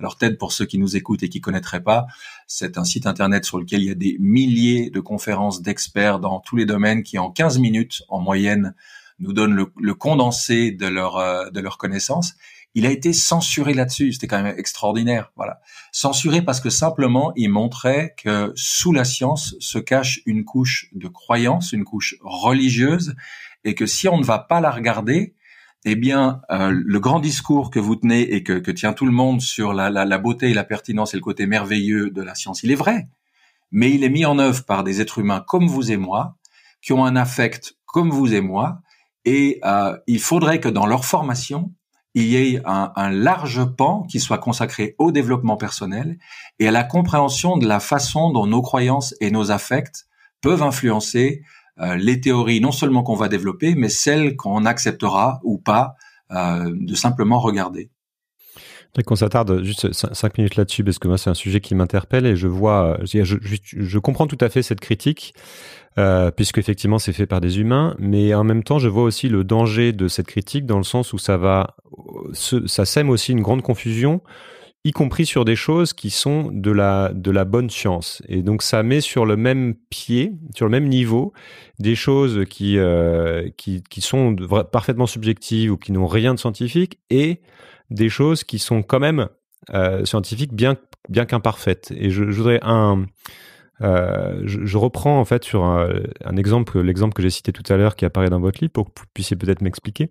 Alors TED, pour ceux qui nous écoutent et qui connaîtraient pas, c'est un site internet sur lequel il y a des milliers de conférences d'experts dans tous les domaines qui, en 15 minutes en moyenne, nous donnent le, condensé de leur euh, de leurs connaissances. Il a été censuré là-dessus, c'était quand même extraordinaire. Voilà, censuré parce que simplement il montrait que sous la science se cache une couche de croyance, une couche religieuse, et que si on ne va pas la regarder, eh bien, euh, le grand discours que vous tenez et que, que tient tout le monde sur la, la, beauté et la pertinence et le côté merveilleux de la science, il est vrai, mais il est mis en œuvre par des êtres humains comme vous et moi, qui ont un affect comme vous et moi, et euh, il faudrait que dans leur formation, il y ait un, large pan qui soit consacré au développement personnel et à la compréhension de la façon dont nos croyances et nos affects peuvent influencer euh, les théories non seulement qu'on va développer, mais celles qu'on acceptera ou pas euh, de simplement regarder qu'on s'attarde juste cinq minutes là-dessus, parce que moi, c'est un sujet qui m'interpelle et je vois, je, comprends tout à fait cette critique, euh, puisque effectivement, c'est fait par des humains, mais en même temps, je vois aussi le danger de cette critique dans le sens où ça va, ça sème aussi une grande confusion, y compris sur des choses qui sont de la, de la bonne science. Et donc, ça met sur le même pied, sur le même niveau, des choses qui, euh, qui, qui sont parfaitement subjectives ou qui n'ont rien de scientifique et des choses qui sont quand même euh, scientifiques, bien, bien qu'imparfaites. Et je, voudrais un. Euh, je, reprends en fait sur un, exemple, l'exemple que j'ai cité tout à l'heure qui apparaît dans votre livre pour que vous puissiez peut-être m'expliquer.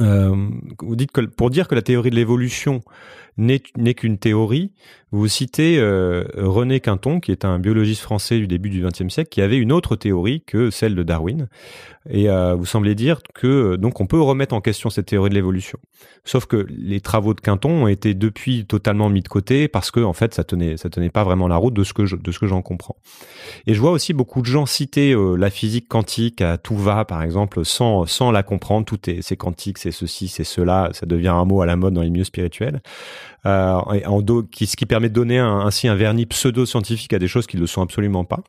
Euh, vous dites que pour dire que la théorie de l'évolution n'est qu'une théorie. Vous citez euh, René Quinton, qui est un biologiste français du début du XXe siècle, qui avait une autre théorie que celle de Darwin. Et euh, vous semblez dire que euh, donc on peut remettre en question cette théorie de l'évolution. Sauf que les travaux de Quinton ont été depuis totalement mis de côté parce que en fait ça tenait ça tenait pas vraiment la route de ce que je, de ce que j'en comprends. Et je vois aussi beaucoup de gens citer la physique quantique à tout va par exemple sans sans la comprendre. Tout est c'est quantique, c'est ceci, c'est cela. Ça devient un mot à la mode dans les milieux spirituels. Euh, en qui, ce qui permet de donner ainsi un vernis pseudo-scientifique à des choses qui ne le sont absolument pas.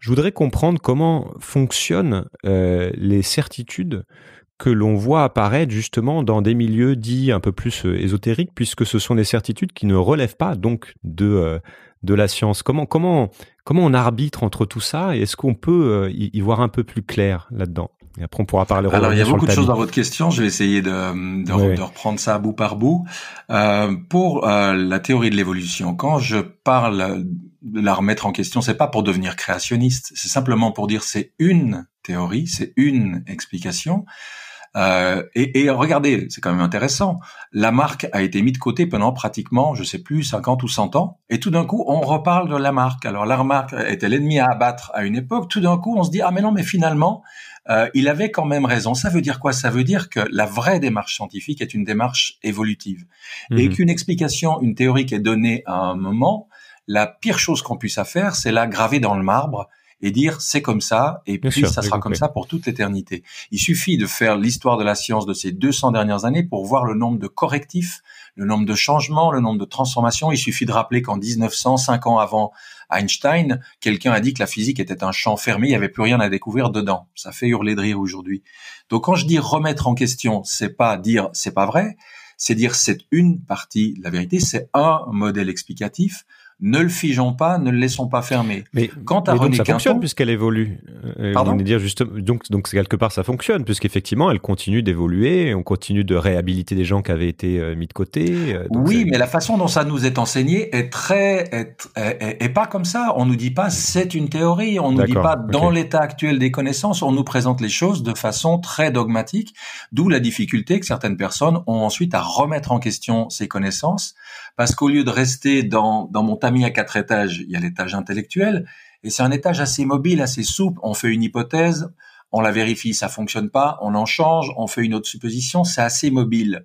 Je voudrais comprendre comment fonctionnent euh, les certitudes que l'on voit apparaître justement dans des milieux dits un peu plus euh, ésotériques, puisque ce sont des certitudes qui ne relèvent pas donc de, de la science. Comment, comment, comment on arbitre entre tout ça et est-ce qu'on peut y voir un peu plus clair là-dedans et après, on pourra parler. Alors, il y a beaucoup de choses dans votre question. Je vais essayer de, de, reprendre ça bout par bout. Euh, pour euh, la théorie de l'évolution, quand je parle de la remettre en question, c'est pas pour devenir créationniste. C'est simplement pour dire c'est une théorie, c'est une explication. Euh, et, et, regardez, c'est quand même intéressant. La marque a été mise de côté pendant pratiquement, je sais plus, 50 ou 100 ans. Et tout d'un coup, on reparle de la marque. Alors la marque était l'ennemi à abattre à une époque. Tout d'un coup, on se dit ah mais non, mais finalement, euh, il avait quand même raison. Ça veut dire quoi Ça veut dire que la vraie démarche scientifique est une démarche évolutive. Et mhm. qu'une explication, une théorie qui est donnée à un moment, la pire chose qu'on puisse faire, c'est la graver dans le marbre et dire c'est comme ça et puis ça sera comme ça pour toute l'éternité. Il suffit de faire l'histoire de la science de ces 200 dernières années pour voir le nombre de correctifs, le nombre de changements, le nombre de transformations. Il suffit de rappeler qu'en 1900, cinq ans avant Einstein, quelqu'un a dit que la physique était un champ fermé, il n'y avait plus rien à découvrir dedans. Ça fait hurler de rire aujourd'hui. Donc quand je dis remettre en question, c'est pas dire c'est pas vrai, c'est dire c'est une partie de la vérité, c'est un modèle explicatif, ne le figeons pas, ne le laissons pas fermer. Mais quant à ça fonctionne puisqu'elle évolue. Euh, pardon. donc quelque part ça fonctionne puisqu'effectivement elle continue d'évoluer, on continue de réhabiliter des gens qui avaient été euh, mis de côté. Euh, oui, mais la façon dont ça nous est enseigné est très est, pas comme ça. On nous dit pas c'est une théorie, on nous dit pas dans l'état actuel des connaissances, on nous présente les choses de façon très dogmatique, d'où la difficulté que certaines personnes ont ensuite à remettre en question ces connaissances parce qu'au lieu de rester dans, dans mon tamis à quatre étages, il y a l'étage intellectuel, et c'est un étage assez mobile, assez souple. On fait une hypothèse, on la vérifie, ça fonctionne pas, on en change, on fait une autre supposition, c'est assez mobile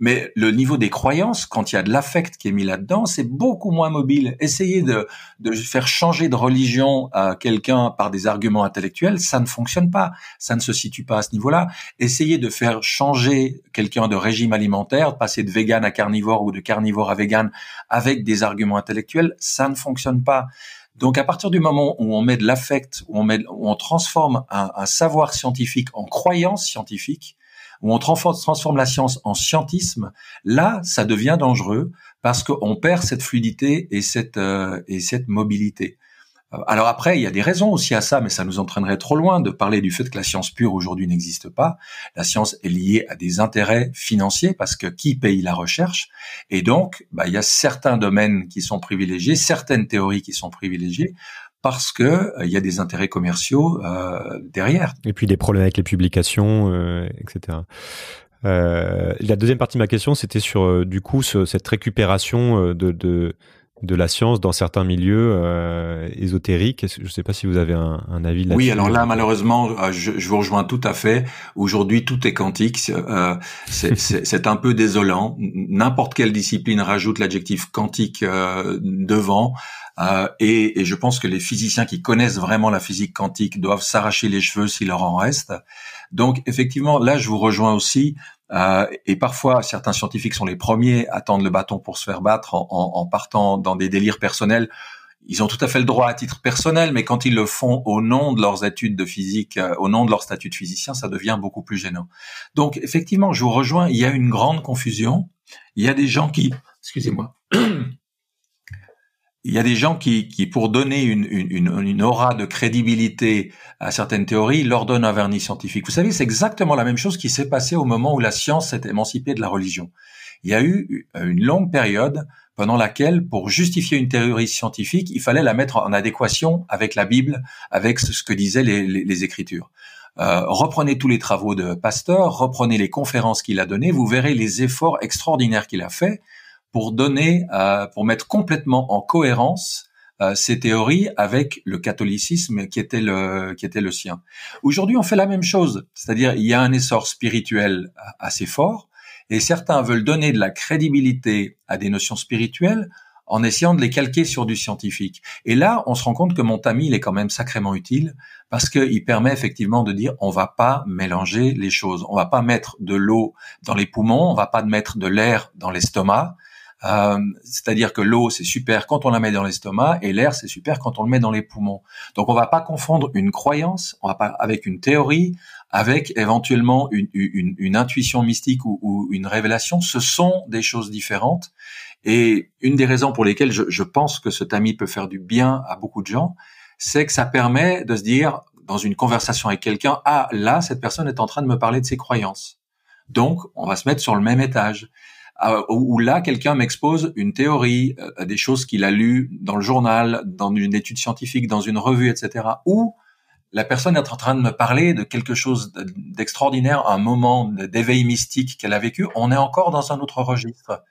mais le niveau des croyances, quand il y a de l'affect qui est mis là-dedans, c'est beaucoup moins mobile. Essayer de, de faire changer de religion à quelqu'un par des arguments intellectuels, ça ne fonctionne pas. Ça ne se situe pas à ce niveau-là. Essayer de faire changer quelqu'un de régime alimentaire, de passer de vegan à carnivore ou de carnivore à vegan avec des arguments intellectuels, ça ne fonctionne pas. Donc à partir du moment où on met de l'affect, où on, met, où on transforme un savoir scientifique en croyance scientifique, où on transforme la science en scientisme, là, ça devient dangereux parce qu'on perd cette fluidité et cette, euh, et cette mobilité. Euh, alors après, il y a des raisons aussi à ça, mais ça nous entraînerait trop loin de parler du fait que la science pure aujourd'hui n'existe pas. La science est liée à des intérêts financiers parce que qui paye la recherche Et donc, bah, il y a certains domaines qui sont privilégiés, certaines théories qui sont privilégiées, parce que euh, il y a des intérêts commerciaux euh, derrière. Et puis des problèmes avec les publications, euh, etc. la deuxième partie de ma question, c'était sur du coup cette récupération de de la science dans certains milieux euh, ésotériques. Je ne sais pas si vous avez un, un avis là Oui, alors là, malheureusement, euh, je, vous rejoins tout à fait. Aujourd'hui, tout est quantique. c'est euh, un peu désolant. N'importe quelle discipline rajoute l'adjectif quantique euh, devant. Et, et, je pense que les physiciens qui connaissent vraiment la physique quantique doivent s'arracher les cheveux s'il leur en reste. Donc, effectivement, là, je vous rejoins aussi. Euh, et parfois, certains scientifiques sont les premiers à tendre le bâton pour se faire battre en, partant dans des délires personnels. Ils ont tout à fait le droit à titre personnel, mais quand ils le font au nom de leurs études de physique, euh, au nom de leur statut de physicien, ça devient beaucoup plus gênant. Donc, effectivement, je vous rejoins, il y a une grande confusion. Il y a des gens qui, excusez-moi, il y a des gens qui, pour donner une, aura de crédibilité à certaines théories, leur donnent un vernis scientifique. Vous savez, c'est exactement la même chose qui s'est passée au moment où la science s'est émancipée de la religion. Il y a eu une longue période pendant laquelle, pour justifier une théorie scientifique, il fallait la mettre en adéquation avec la Bible, avec ce que disaient les, Écritures. Euh, reprenez tous les travaux de Pasteur, reprenez les conférences qu'il a données, vous verrez les efforts extraordinaires qu'il a faits pour donner, euh, pour mettre complètement en cohérence euh, ces théories avec le catholicisme qui était le qui était le sien. Aujourd'hui, on fait la même chose, c'est-à-dire il y a un essor spirituel euh, assez fort et certains veulent donner de la crédibilité à des notions spirituelles en essayant de les calquer sur du scientifique. Et là, on se rend compte que tamis il est quand même sacrément utile parce qu'il permet effectivement de dire on va pas mélanger les choses, on va pas mettre de l'eau dans les poumons, on va pas mettre de l'air dans l'estomac, euh, c'est-à-dire que l'eau, c'est super quand on la met dans l'estomac et l'air, c'est super quand on le met dans les poumons. Donc on va pas confondre une croyance avec une théorie, avec éventuellement une, intuition mystique ou, une révélation. Ce sont des choses différentes. Et une des raisons pour lesquelles je, je pense que ce tamis peut faire du bien à beaucoup de gens, c'est que ça permet de se dire, dans une conversation avec quelqu'un, ah là, cette personne est en train de me parler de ses croyances. Donc, on va se mettre sur le même étage. Ah, où là, quelqu'un m'expose une théorie, euh, des choses qu'il a lues dans le journal, dans une étude scientifique, dans une revue, etc. Ou la personne est en train de me parler de quelque chose d'extraordinaire, un moment d'éveil mystique qu'elle a vécu. On est encore dans un autre registre.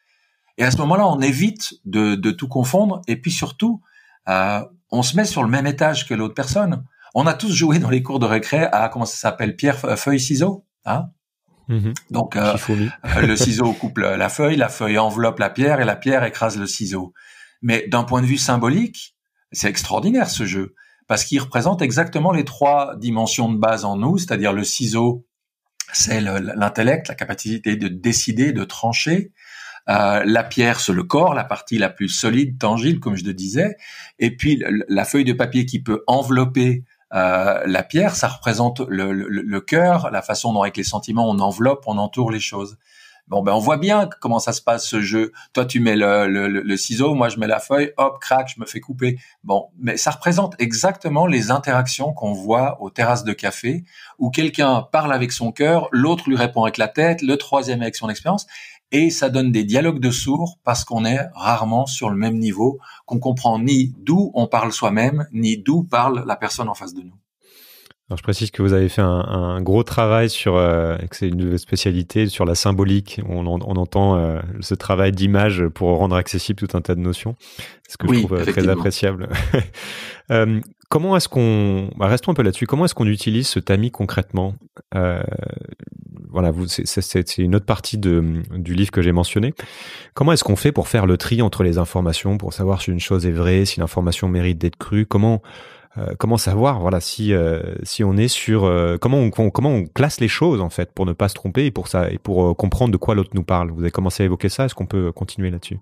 Et à ce moment-là, on évite de, tout confondre. Et puis surtout, euh, on se met sur le même étage que l'autre personne. On a tous joué dans les cours de récré à comment ça s'appelle Pierre Feuille Ciseaux. Hein Mhm. Donc euh, euh, le ciseau coupe la feuille, la feuille enveloppe la pierre et la pierre écrase le ciseau. Mais d'un point de vue symbolique, c'est extraordinaire ce jeu parce qu'il représente exactement les trois dimensions de base en nous, c'est-à-dire le ciseau, c'est l'intellect, la capacité de décider, de trancher. Euh, la pierre, c'est le corps, la partie la plus solide, tangible, comme je le disais. Et puis la feuille de papier qui peut envelopper euh, la pierre, ça représente le, cœur, la façon dont avec les sentiments on enveloppe, on entoure les choses. Bon, ben on voit bien comment ça se passe ce jeu. Toi, tu mets le, ciseau, moi je mets la feuille, hop, crac, je me fais couper. Bon, mais ça représente exactement les interactions qu'on voit aux terrasses de café, où quelqu'un parle avec son cœur, l'autre lui répond avec la tête, le troisième avec son expérience et ça donne des dialogues de sourds parce qu'on est rarement sur le même niveau, qu'on comprend ni d'où on parle soi-même, ni d'où parle la personne en face de nous. Alors je précise que vous avez fait un, un gros travail sur, euh, que c'est une spécialité sur la symbolique. On, on, entend euh, ce travail d'image pour rendre accessible tout un tas de notions, ce que je trouve euh, très appréciable. Euh, comment est-ce qu'on, bah restons un peu là-dessus, comment est-ce qu'on utilise ce tamis concrètement Voilà, c'est une autre partie de, du livre que j'ai mentionné. Comment est-ce qu'on fait pour faire le tri entre les informations, pour savoir si une chose est vraie, si l'information mérite d'être crue Comment euh, comment savoir voilà si euh, si on est sur euh, comment on, comment on classe les choses en fait pour ne pas se tromper et pour ça et pour comprendre de quoi l'autre nous parle. Vous avez commencé à évoquer ça, est-ce qu'on peut continuer là-dessus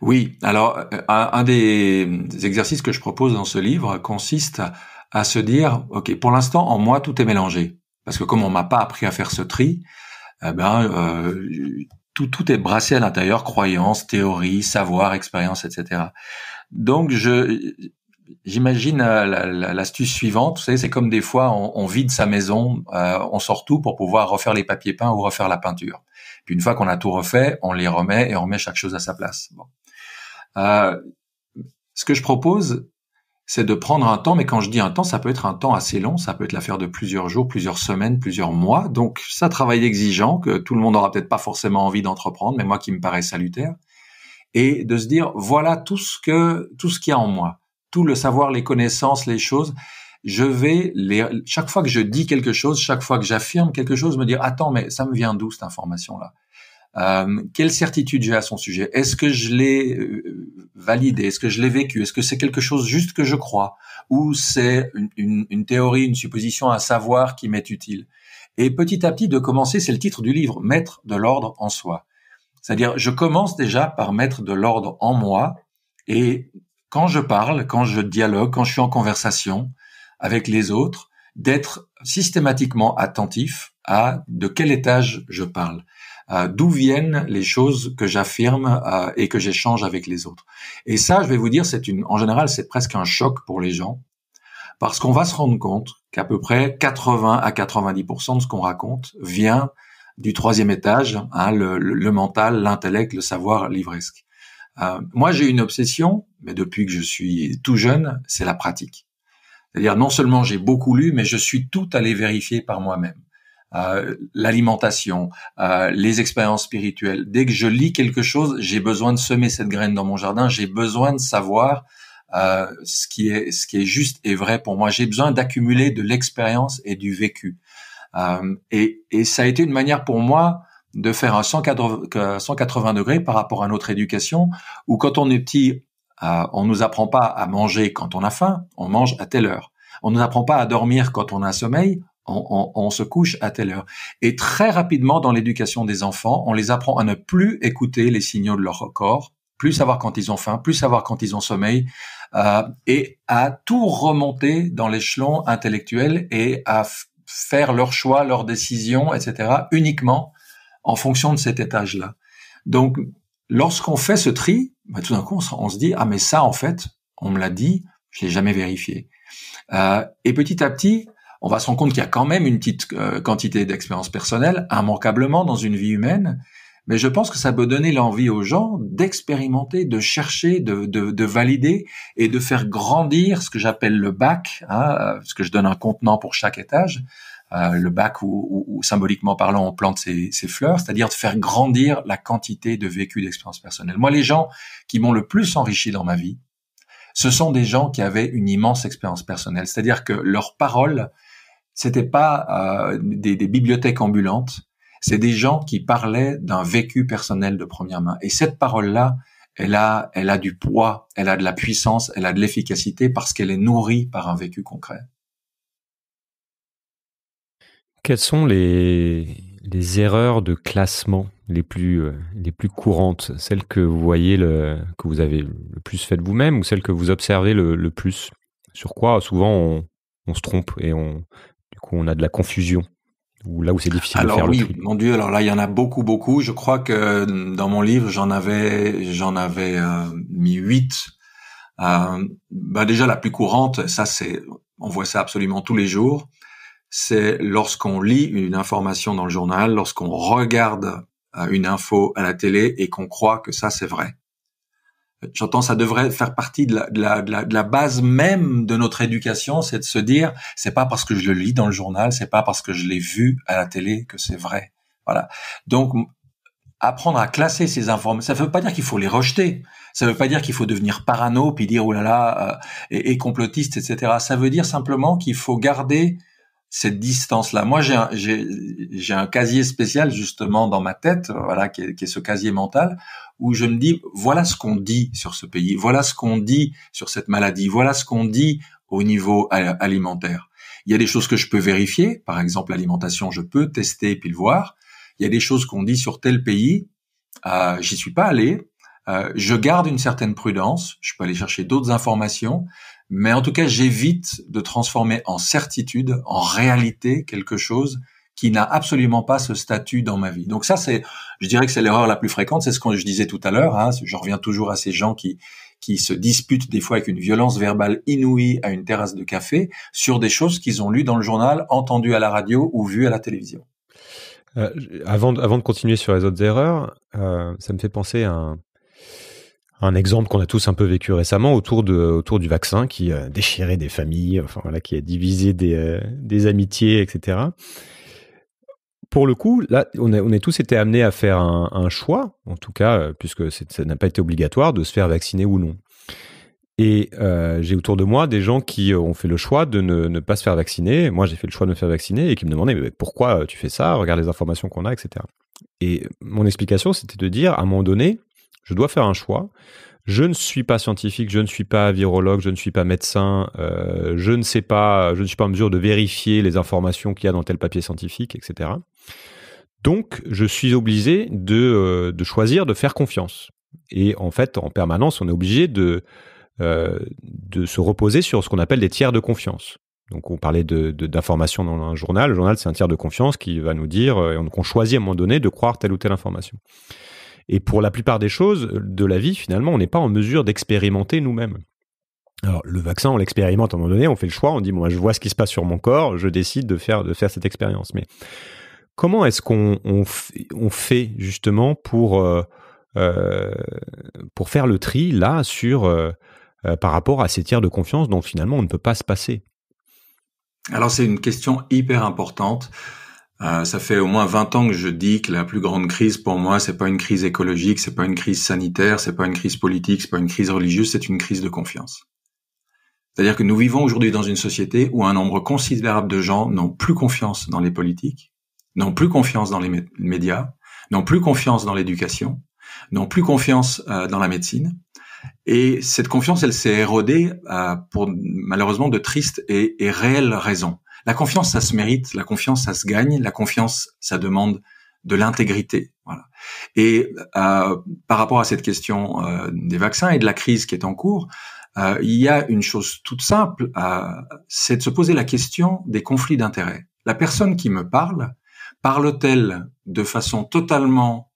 Oui, alors un, des exercices que je propose dans ce livre consiste à se dire OK, pour l'instant en moi tout est mélangé parce que comme on m'a pas appris à faire ce tri, eh ben tout, tout est brassé à l'intérieur, Croyance, théorie, savoir, expérience, etc. Donc je J'imagine euh, l'astuce suivante, vous savez, c'est comme des fois on, vide sa maison, euh, on sort tout pour pouvoir refaire les papiers peints ou refaire la peinture. Puis une fois qu'on a tout refait, on les remet et on remet chaque chose à sa place. Bon. Euh, ce que je propose, c'est de prendre un temps, mais quand je dis un temps, ça peut être un temps assez long, ça peut être l'affaire de plusieurs jours, plusieurs semaines, plusieurs mois. Donc ça, travaille exigeant que tout le monde n'aura peut-être pas forcément envie d'entreprendre, mais moi qui me paraît salutaire, et de se dire voilà tout ce que tout ce qu'il y a en moi tout le savoir, les connaissances, les choses. Je vais les, chaque fois que je dis quelque chose, chaque fois que j'affirme quelque chose, me dire attends mais ça me vient d'où cette information là euh, Quelle certitude j'ai à son sujet Est-ce que je l'ai euh, validé Est-ce que je l'ai vécu Est-ce que c'est quelque chose juste que je crois ou c'est une, théorie, une supposition, un savoir qui m'est utile Et petit à petit de commencer, c'est le titre du livre, mettre de l'ordre en soi. C'est-à-dire, je commence déjà par mettre de l'ordre en moi et quand je parle, quand je dialogue, quand je suis en conversation avec les autres, d'être systématiquement attentif à de quel étage je parle, d'où viennent les choses que j'affirme et que j'échange avec les autres. Et ça, je vais vous dire, c'est une, en général, c'est presque un choc pour les gens parce qu'on va se rendre compte qu'à peu près 80 à 90% de ce qu'on raconte vient du troisième étage, hein, le, mental, l'intellect, le savoir, l'ivresque. Euh, moi, j'ai une obsession mais depuis que je suis tout jeune, c'est la pratique. C'est-à-dire non seulement j'ai beaucoup lu, mais je suis tout allé vérifier par moi-même. Euh, l'alimentation, euh, les expériences spirituelles. Dès que je lis quelque chose, j'ai besoin de semer cette graine dans mon jardin. J'ai besoin de savoir euh, ce qui est ce qui est juste et vrai pour moi. J'ai besoin d'accumuler de l'expérience et du vécu. Et, ça a été une manière pour moi de faire un 180 degrés par rapport à notre éducation, où quand on est petit, euh, on nous apprend pas à manger quand on a faim, on mange à telle heure. On nous apprend pas à dormir quand on a un sommeil, on, se couche à telle heure. Et très rapidement, dans l'éducation des enfants, on les apprend à ne plus écouter les signaux de leur corps, plus savoir quand ils ont faim, plus savoir quand ils ont sommeil, euh, et à tout remonter dans l'échelon intellectuel et à faire leurs choix, leurs décisions, etc., uniquement en fonction de cet étage-là. Donc, lorsqu'on fait ce tri, bah, tout d'un coup, on se dit ah mais ça en fait, on me l'a dit, je l'ai jamais vérifié. Euh, et petit à petit, on va se rendre compte qu'il y a quand même une petite euh, quantité d'expérience personnelle, immanquablement dans une vie humaine. Mais je pense que ça peut donner l'envie aux gens d'expérimenter, de chercher, de, valider et de faire grandir ce que j'appelle le bac, hein, euh, ce que je donne un contenant pour chaque étage, euh, le bac ou symboliquement parlant on plante ses, fleurs, c'est-à-dire de faire grandir la quantité de vécu d'expérience personnelle. Moi, les gens qui m'ont le plus enrichi dans ma vie, ce sont des gens qui avaient une immense expérience personnelle, c'est-à-dire que leurs paroles, c'était pas euh, des, des, bibliothèques ambulantes, c'est des gens qui parlaient d'un vécu personnel de première main. Et cette parole-là, elle a, elle a du poids, elle a de la puissance, elle a de l'efficacité parce qu'elle est nourrie par un vécu concret. Quelles sont les, les erreurs de classement les plus, euh, les plus courantes, celles que vous voyez, le, que vous avez le plus faites vous-même ou celles que vous observez le, plus Sur quoi souvent on, on, se trompe et on, du coup on a de la confusion ou là où c'est difficile de faire oui, oui, Mon Dieu, alors là il y en a beaucoup beaucoup. Je crois que euh, dans mon livre j'en avais j'en avais euh, mis huit. Bah, déjà la plus courante, ça c'est on voit ça absolument tous les jours c'est lorsqu'on lit une information dans le journal, lorsqu'on regarde euh, une info à la télé et qu'on croit que ça c'est vrai. J'entends, ça devrait faire partie de la, base même de notre éducation, c'est de se dire, c'est pas parce que je le lis dans le journal, c'est pas parce que je l'ai vu à la télé que c'est vrai. Voilà. Donc, apprendre à classer ces informations, ça ne veut pas dire qu'il faut les rejeter. Ça ne veut pas dire qu'il faut devenir parano puis dire oh là là euh, et, complotiste, etc. Ça veut dire simplement qu'il faut garder cette distance-là. Moi, j'ai un, casier spécial justement dans ma tête, voilà, qui est, ce casier mental, où je me dis, voilà ce qu'on dit sur ce pays, voilà ce qu'on dit sur cette maladie, voilà ce qu'on dit au niveau alimentaire. Il y a des choses que je peux vérifier, par exemple l'alimentation, je peux tester et puis le voir. Il y a des choses qu'on dit sur tel pays, euh, j'y suis pas allé, euh, je garde une certaine prudence, je peux aller chercher d'autres informations, mais en tout cas, j'évite de transformer en certitude, en réalité, quelque chose qui n'a absolument pas ce statut dans ma vie. Donc ça, c'est, je dirais que c'est l'erreur la plus fréquente. C'est ce que je disais tout à l'heure. Hein, je reviens toujours à ces gens qui qui se disputent des fois avec une violence verbale inouïe à une terrasse de café sur des choses qu'ils ont lues dans le journal, entendues à la radio ou vues à la télévision. Euh, avant, de, continuer sur les autres erreurs, euh, ça me fait penser à un, un exemple qu'on a tous un peu vécu récemment autour de autour du vaccin qui a euh, déchiré des familles, enfin qui a divisé des, euh, amitiés, etc. Pour le coup, là, on est tous été amenés à faire un, choix, en tout cas, euh, puisque ça n'a pas été obligatoire de se faire vacciner ou non. Et j'ai autour de moi des gens qui ont fait le choix de ne, pas se faire vacciner. Moi, j'ai fait le choix de me faire vacciner et qui me demandaient mais pourquoi tu fais ça Regarde les informations qu'on a, etc. Et mon explication, c'était de dire à un moment donné, je dois faire un choix. Je ne suis pas scientifique, je ne suis pas virologue, je ne suis pas médecin, euh, je ne sais pas, je ne suis pas en mesure de vérifier les informations qu'il y a dans tel papier scientifique, etc. Donc, je suis obligé euh, de, choisir de faire confiance. Et en fait, en permanence, on est obligé de, euh, se reposer sur ce qu'on appelle des tiers de confiance. Donc, on parlait d'informations de, dans un journal. Le journal, c'est un tiers de confiance qui va nous dire, et on, on choisit à un moment donné de croire telle ou telle information. Et pour la plupart des choses euh, de la vie, finalement, on n'est pas en mesure d'expérimenter nous-mêmes. Alors, le vaccin, on l'expérimente à un moment donné, on fait le choix, on dit, moi, je vois ce qui se passe sur mon corps, je décide de faire, de faire cette expérience. Mais comment est-ce qu'on fait justement pour, euh, euh, pour faire le tri là sur, par rapport à ces tiers de confiance dont finalement on ne peut pas se passer Alors, c'est une question hyper importante. Euh, ça fait au moins 20 ans que je dis que la plus grande crise pour moi, c'est pas une crise écologique, c'est pas une crise sanitaire, c'est pas une crise politique, c'est pas une crise religieuse, c'est une crise de confiance. C'est-à-dire que nous vivons aujourd'hui dans une société où un nombre considérable de gens n'ont plus confiance dans les politiques, n'ont plus confiance dans les médias, n'ont plus confiance dans l'éducation, n'ont plus confiance euh, dans la médecine. Et cette confiance, elle s'est érodée euh, pour malheureusement de tristes et réelles raisons. La confiance, ça se mérite, la confiance, ça se gagne, la confiance, ça demande de l'intégrité. Et euh, par rapport à cette question euh, des vaccins et de la crise qui est en cours, euh, il y a une chose toute simple, c'est de se poser la question des conflits d'intérêts. La personne qui me parle, parle-t-elle de façon totalement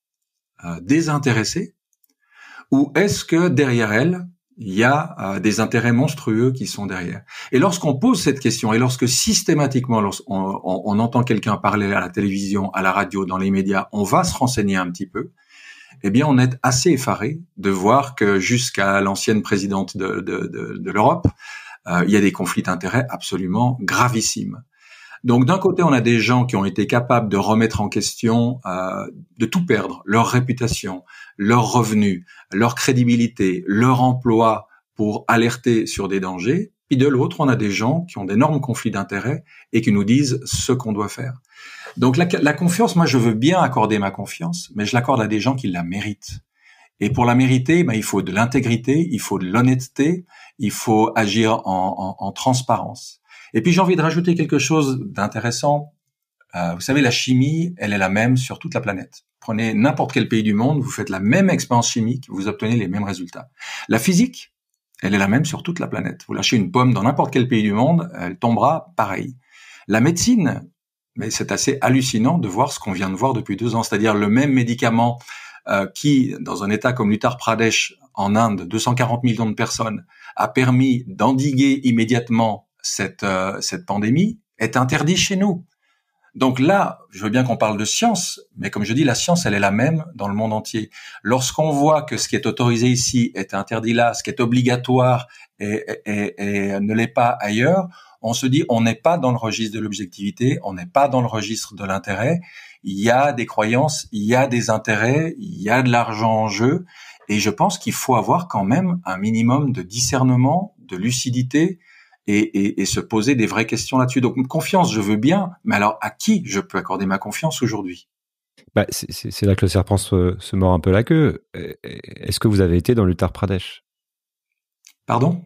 désintéressée ou est-ce que derrière elle, il y a euh, des intérêts monstrueux qui sont derrière. Et lorsqu'on pose cette question, et lorsque systématiquement on, on, on entend quelqu'un parler à la télévision, à la radio, dans les médias, on va se renseigner un petit peu, eh bien on est assez effaré de voir que jusqu'à l'ancienne présidente de, de, de, de l'Europe, euh, il y a des conflits d'intérêts absolument gravissimes. Donc d'un côté, on a des gens qui ont été capables de remettre en question, euh, de tout perdre, leur réputation, leurs revenus, leur crédibilité, leur emploi pour alerter sur des dangers. Puis de l'autre, on a des gens qui ont d'énormes conflits d'intérêts et qui nous disent ce qu'on doit faire. Donc la, confiance, moi je veux bien accorder ma confiance, mais je l'accorde à des gens qui la méritent. Et pour la mériter, ben, il faut de l'intégrité, il faut de l'honnêteté, il faut agir en, transparence. Et puis j'ai envie de rajouter quelque chose d'intéressant. Euh, vous savez, la chimie, elle est la même sur toute la planète. Prenez n'importe quel pays du monde, vous faites la même expérience chimique, vous obtenez les mêmes résultats. La physique, elle est la même sur toute la planète. Vous lâchez une pomme dans n'importe quel pays du monde, elle tombera pareil. La médecine, mais c'est assez hallucinant de voir ce qu'on vient de voir depuis deux ans, c'est-à-dire le même médicament euh, qui, dans un État comme l'Uttar Pradesh en Inde, 240 millions de personnes, a permis d'endiguer immédiatement cette, euh, cette pandémie, est interdit chez nous. Donc là, je veux bien qu'on parle de science, mais comme je dis, la science, elle est la même dans le monde entier. Lorsqu'on voit que ce qui est autorisé ici est interdit là, ce qui est obligatoire et, ne l'est pas ailleurs, on se dit on n'est pas dans le registre de l'objectivité, on n'est pas dans le registre de l'intérêt. Il y a des croyances, il y a des intérêts, il y a de l'argent en jeu, et je pense qu'il faut avoir quand même un minimum de discernement, de lucidité et, se poser des vraies questions là-dessus. Donc confiance, je veux bien, mais alors à qui je peux accorder ma confiance aujourd'hui bah, C'est là que le serpent se, mord un peu la queue. Euh, est-ce que vous avez été dans l'Uttar Pradesh Pardon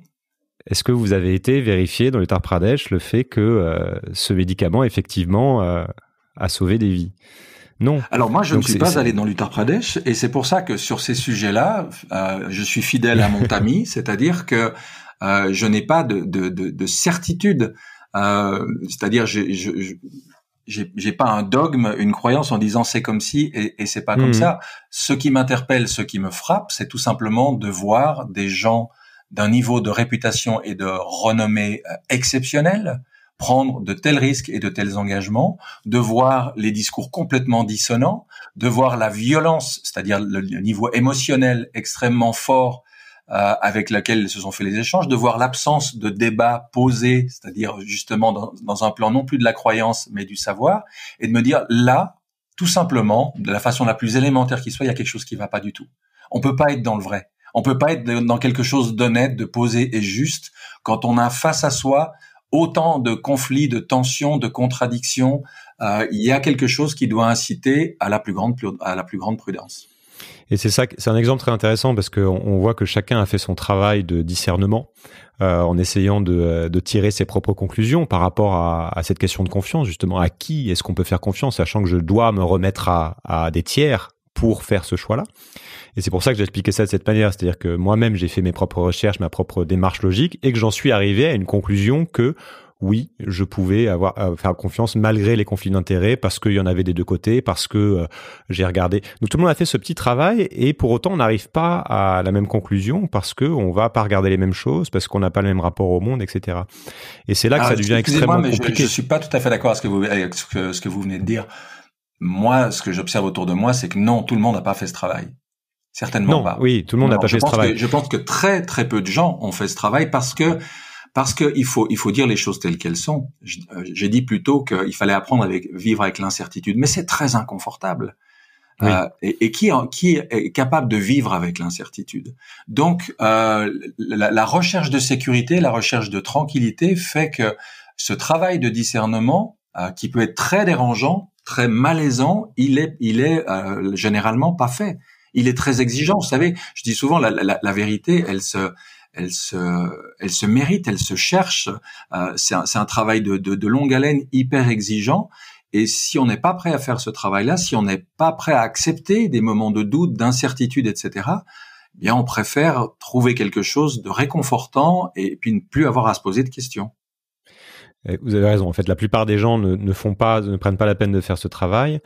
est-ce que vous avez été vérifié dans l'Uttar Pradesh le fait que euh, ce médicament, effectivement, euh, a sauvé des vies Non. Alors moi, je ne suis pas allé dans l'Uttar Pradesh, et c'est pour ça que sur ces sujets-là, je suis fidèle à mon tamis, c'est-à-dire que euh, je n'ai pas de, certitude. Euh, c'est-à-dire, je n'ai pas un dogme, une croyance en disant c'est comme si et, et c'est pas comme mhm. ça. Ce qui m'interpelle, ce qui me frappe, c'est tout simplement de voir des gens d'un niveau de réputation et de renommée euh, exceptionnel prendre de tels risques et de tels engagements, de voir les discours complètement dissonants, de voir la violence, c'est-à-dire le, niveau émotionnel extrêmement fort euh, avec laquelle se sont fait les échanges, de voir l'absence de débat posé, c'est-à-dire justement dans, un plan non plus de la croyance mais du savoir, et de me dire là, tout simplement, de la façon la plus élémentaire qui soit, il y a quelque chose qui va pas du tout. On peut pas être dans le vrai. On peut pas être dans quelque chose d'honnête, de posé et juste quand on a face à soi autant de conflits, de tensions, de contradictions. Euh, il y a quelque chose qui doit inciter à la plus grande, à la plus grande prudence. Et c'est ça, c'est un exemple très intéressant parce qu'on on voit que chacun a fait son travail de discernement euh, en essayant de, tirer ses propres conclusions par rapport à, cette question de confiance, justement. À qui est-ce qu'on peut faire confiance, sachant que je dois me remettre à, à des tiers pour faire ce choix-là. Et c'est pour ça que j'ai expliqué ça de cette manière. C'est-à-dire que moi-même, j'ai fait mes propres recherches, ma propre démarche logique, et que j'en suis arrivé à une conclusion que oui, je pouvais avoir euh, faire confiance malgré les conflits d'intérêts parce qu'il y en avait des deux côtés, parce que euh, j'ai regardé. Donc tout le monde a fait ce petit travail et pour autant on n'arrive pas à la même conclusion parce qu'on on va pas regarder les mêmes choses, parce qu'on n'a pas le même rapport au monde, etc. Et c'est là que ça ah, devient extrêmement compliqué. Je, ne suis pas tout à fait d'accord avec, ce que, vous, venez de dire. Moi, ce que j'observe autour de moi, c'est que non, tout le monde n'a pas fait ce travail. Certainement non, pas. Oui, tout le monde n'a pas fait ce travail. je pense que très très peu de gens ont fait ce travail parce que parce qu'il faut, il faut dire les choses telles qu'elles sont. Euh, j'ai dit plutôt qu'il fallait apprendre à vivre avec l'incertitude, mais c'est très inconfortable. Euh, et, qui, qui, est capable de vivre avec l'incertitude Donc, euh, la, recherche de sécurité, la recherche de tranquillité fait que ce travail de discernement, qui peut être très dérangeant, très malaisant, il est, il est généralement pas fait. Il est très exigeant. Vous savez, je dis souvent la, la, la vérité, elle se, elle se, elle se mérite, elle se cherche. Euh, c'est un, travail de, longue haleine, hyper exigeant. Et si on n'est pas prêt à faire ce travail-là, si on n'est pas prêt à accepter des moments de doute, d'incertitude, etc., eh bien, on préfère trouver quelque chose de réconfortant et puis ne plus avoir à se poser de questions. Vous avez raison. En fait, la plupart des gens ne, ne, font pas, ne prennent pas la peine de faire ce travail,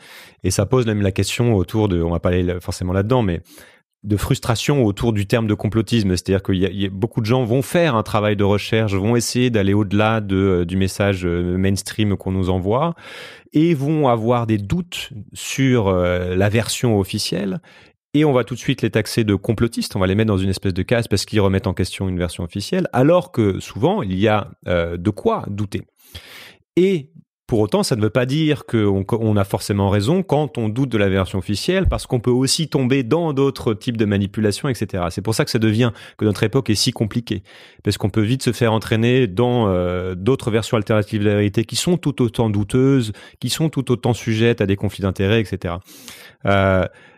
et ça pose même la question autour de. On va pas aller forcément là-dedans, mais de frustration autour du terme de complotisme. C'est-à-dire que beaucoup de gens vont faire un travail de recherche, vont essayer d'aller au-delà euh, du message euh, mainstream qu'on nous envoie et vont avoir des doutes sur euh, la version officielle. Et on va tout de suite les taxer de complotistes, on va les mettre dans une espèce de case parce qu'ils remettent en question une version officielle, alors que souvent, il y a de quoi douter. Et pour autant, ça ne veut pas dire qu'on a forcément raison quand on doute de la version officielle, parce qu'on peut aussi tomber dans d'autres types de manipulations, etc. C'est pour ça que ça devient, que notre époque est si compliquée, parce qu'on peut vite se faire entraîner dans euh, d'autres versions alternatives de la vérité qui sont tout autant douteuses, qui sont tout autant sujettes à des conflits d'intérêts, etc.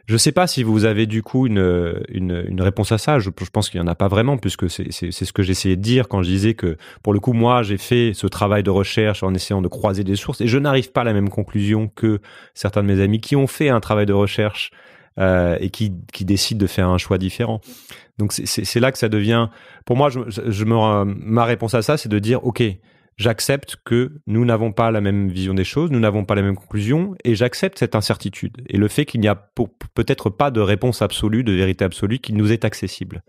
Je ne sais pas si vous avez du coup une, une, une réponse à ça. Je, pense qu'il n'y en a pas vraiment, puisque c'est ce que j'essayais de dire quand je disais que, pour le coup, moi, j'ai fait ce travail de recherche en essayant de croiser des sources, et je n'arrive pas à la même conclusion que certains de mes amis qui ont fait un travail de recherche euh, et qui, qui décident de faire un choix différent. Donc c'est là que ça devient, pour moi, je, je me, ma réponse à ça, c'est de dire, OK, j'accepte que nous n'avons pas la même vision des choses, nous n'avons pas la même conclusion, et j'accepte cette incertitude et le fait qu'il n'y a peut-être pas de réponse absolue, de vérité absolue qui nous est accessible.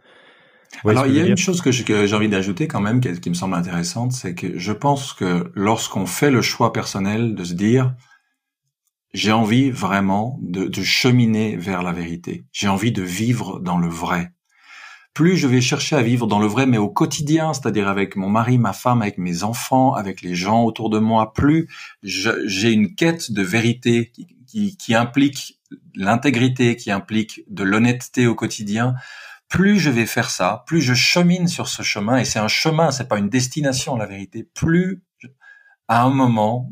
Alors il y a une chose que j'ai envie d'ajouter quand même, qui, me semble intéressante, c'est que je pense que lorsqu'on fait le choix personnel de se dire j'ai envie vraiment de cheminer vers la vérité, j'ai envie de vivre dans le vrai, plus je vais chercher à vivre dans le vrai, mais au quotidien, c'est-à-dire avec mon mari, ma femme, avec mes enfants, avec les gens autour de moi, plus j'ai une quête de vérité qui, implique l'intégrité, qui implique de l'honnêteté au quotidien, plus je vais faire ça, plus je chemine sur ce chemin, et c'est un chemin, c'est pas une destination, la vérité, plus à un moment,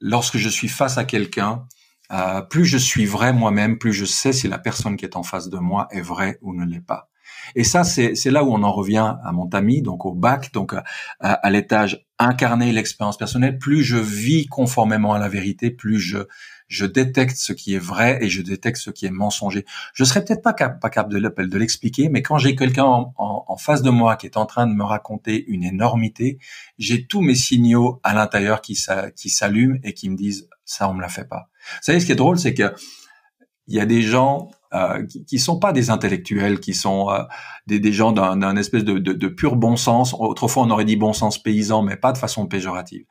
lorsque je suis face à quelqu'un, euh, plus je suis vrai moi-même, plus je sais si la personne qui est en face de moi est vraie ou ne l'est pas. Et ça, c'est là où on en revient à mon ami, donc au bac, donc à, l'étage incarner l'expérience personnelle. Plus je vis conformément à la vérité, plus je je détecte ce qui est vrai et je détecte ce qui est mensonger. Je serais peut-être pas capable de, l'expliquer, mais quand j'ai quelqu'un en, face de moi qui est en train de me raconter une énormité, j'ai tous mes signaux à l'intérieur qui, qui s'allument et qui me disent ça on me la fait pas. Vous savez ce qui est drôle, c'est que il y a des gens euh, qui, ne sont pas des intellectuels, qui sont euh, des, des, gens d'un espèce de, pur bon sens. Autrefois, on aurait dit bon sens paysan, mais pas de façon péjorative.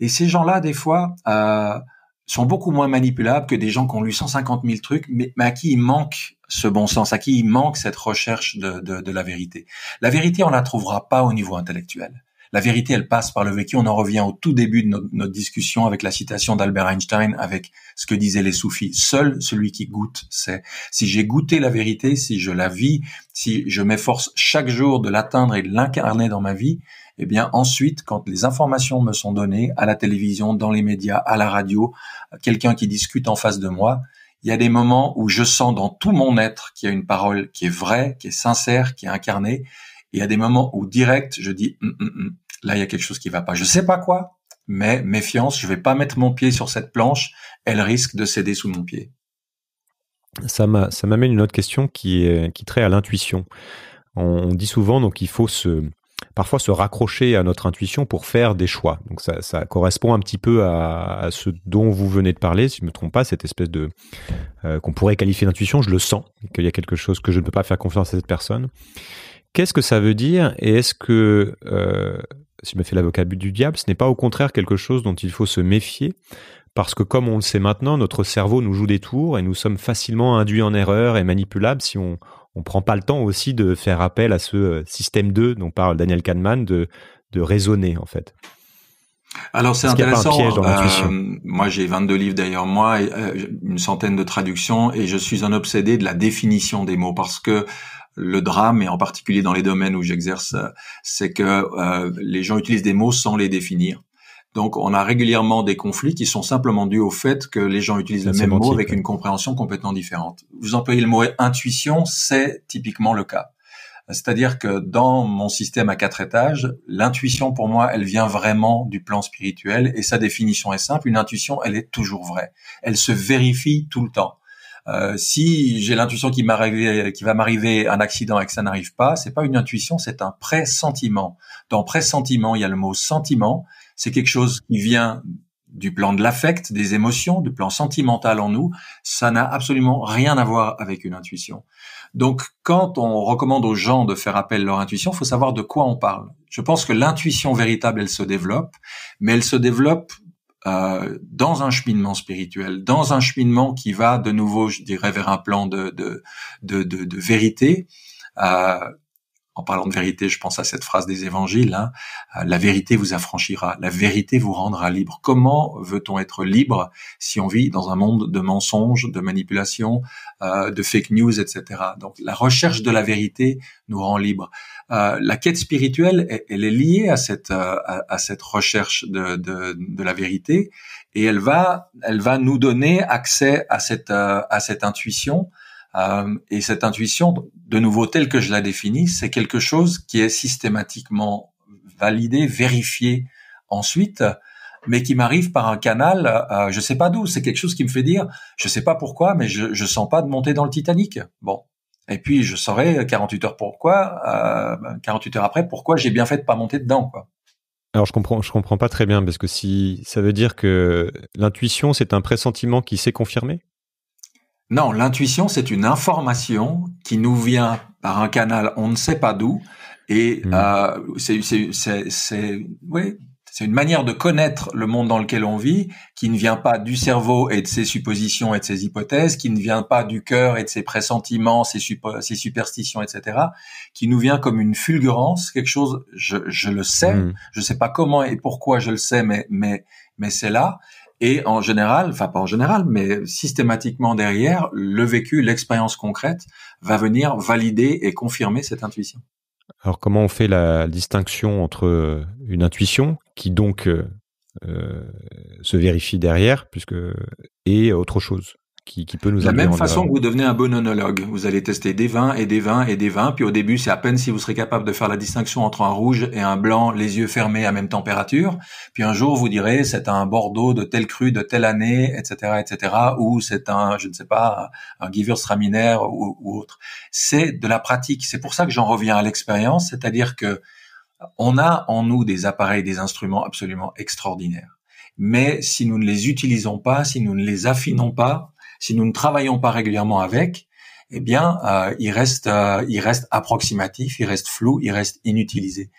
Et ces gens-là, des fois, euh, sont beaucoup moins manipulables que des gens qui ont lu 150 000 trucs, mais, à qui il manque ce bon sens, à qui il manque cette recherche de, de la vérité. La vérité, on la trouvera pas au niveau intellectuel. La vérité, elle passe par le vécu. On en revient au tout début de notre, discussion avec la citation d'Albert Einstein, avec ce que disaient les soufis. Seul celui qui goûte sait. Si j'ai goûté la vérité, si je la vis, si je m'efforce chaque jour de l'atteindre et de l'incarner dans ma vie, eh bien ensuite, quand les informations me sont données à la télévision, dans les médias, à la radio, quelqu'un qui discute en face de moi, il y a des moments où je sens dans tout mon être qu'il y a une parole qui est vraie, qui est sincère, qui est incarnée. Et il y a des moments où direct, je dis, hum, hum, hum là il y a quelque chose qui va pas. Je sais pas quoi, mais méfiance, je vais pas mettre mon pied sur cette planche, elle risque de céder sous mon pied. Ça m'amène une autre question qui, traite à l'intuition. On, dit souvent donc il faut parfois se raccrocher à notre intuition pour faire des choix. Donc ça, correspond un petit peu à, ce dont vous venez de parler, si je ne me trompe pas, cette espèce de euh, qu'on pourrait qualifier d'intuition. Je le sens qu'il y a quelque chose que je ne peux pas faire confiance à cette personne. Qu'est-ce que ça veut dire et est-ce que euh, si je me fais l'avocat du diable, ce n'est pas au contraire quelque chose dont il faut se méfier, parce que comme on le sait maintenant, notre cerveau nous joue des tours et nous sommes facilement induits en erreur et manipulables si on ne prend pas le temps aussi de faire appel à ce euh, système 2 dont parle Daniel Kahneman, de, de raisonner en fait. Alors c'est intéressant. Euh, moi j'ai 22 livres d'ailleurs moi, euh, une centaine de traductions et je suis un obsédé de la définition des mots parce que le drame, et en particulier dans les domaines où j'exerce, euh, c'est que euh, les gens utilisent des mots sans les définir. Donc, on a régulièrement des conflits qui sont simplement dus au fait que les gens utilisent le même mot avec une compréhension complètement différente. Vous employez le mot intuition, c'est typiquement le cas. C'est-à-dire que dans mon système à quatre étages, l'intuition pour moi, elle vient vraiment du plan spirituel et sa définition est simple. Une intuition, elle est toujours vraie. Elle se vérifie tout le temps. Euh, si j'ai l'intuition qu'il va m'arriver un accident et que ça n'arrive pas, c'est pas une intuition, c'est un pressentiment. Dans pressentiment, il y a le mot sentiment. C'est quelque chose qui vient du plan de l'affect, des émotions, du plan sentimental en nous, ça n'a absolument rien à voir avec une intuition. Donc, quand on recommande aux gens de faire appel à leur intuition, il faut savoir de quoi on parle. Je pense que l'intuition véritable, elle se développe, mais elle se développe euh, dans un cheminement spirituel, dans un cheminement qui va de nouveau, je dirais, vers un plan de, de, de, vérité. Euh, en parlant de vérité, je pense à cette phrase des évangiles, hein. euh, la vérité vous affranchira, la vérité vous rendra libre. Comment veut-on être libre si on vit dans un monde de mensonges, de manipulations, de fake news, etc. Donc la recherche de la vérité nous rend libre. Euh, la quête spirituelle, elle, est liée à cette euh, à, cette recherche de, de, la vérité et elle va elle va nous donner accès à cette euh, à cette intuition et cette intuition, de nouveau telle que je la définis, c'est quelque chose qui est systématiquement validé, vérifié ensuite, mais qui m'arrive par un canal, euh, je sais pas d'où. C'est quelque chose qui me fait dire, je sais pas pourquoi, mais je, je sens pas de monter dans le Titanic. Bon, et puis je saurais 48 euh, heures pourquoi, 48 euh, heures après pourquoi j'ai bien fait de pas monter dedans quoi. Alors je comprends, je comprends pas très bien parce que si ça veut dire que l'intuition c'est un pressentiment qui s'est confirmé. Non, l'intuition c'est une information qui nous vient par un canal on ne sait pas d'où et mmh. euh, c'est c'est c'est c'est une manière de connaître le monde dans lequel on vit, qui ne vient pas du cerveau et de ses suppositions et de ses hypothèses, qui ne vient pas du cœur et de ses pressentiments, ses, superstitions, etc., qui nous vient comme une fulgurance, quelque chose, je, le sais, hmm. je ne sais pas comment et pourquoi je le sais, mais, mais, mais c'est là. Et en général, enfin pas en général, mais systématiquement derrière, le vécu, l'expérience concrète va venir valider et confirmer cette intuition. Alors comment on fait la distinction entre euh, une intuition qui donc euh, euh, se vérifie derrière puisque et autre chose qui, qui peut nous la même façon que vous devenez un bon onologue, vous allez tester des vins et des vins et des vins, puis au début c'est à peine si vous serez capable de faire la distinction entre un rouge et un blanc, les yeux fermés à même température, puis un jour vous direz c'est un Bordeaux de telle crue, de telle année, etc., etc., ou c'est un, je ne sais pas, un Gewürztraminer ou, ou autre. C'est de la pratique, c'est pour ça que j'en reviens à l'expérience, c'est-à-dire que on a en nous des appareils, des instruments absolument extraordinaires. Mais si nous ne les utilisons pas, si nous ne les affinons pas, si nous ne travaillons pas régulièrement avec, eh bien, euh, il reste, euh, il reste approximatif, il reste flou, il reste inutilisé.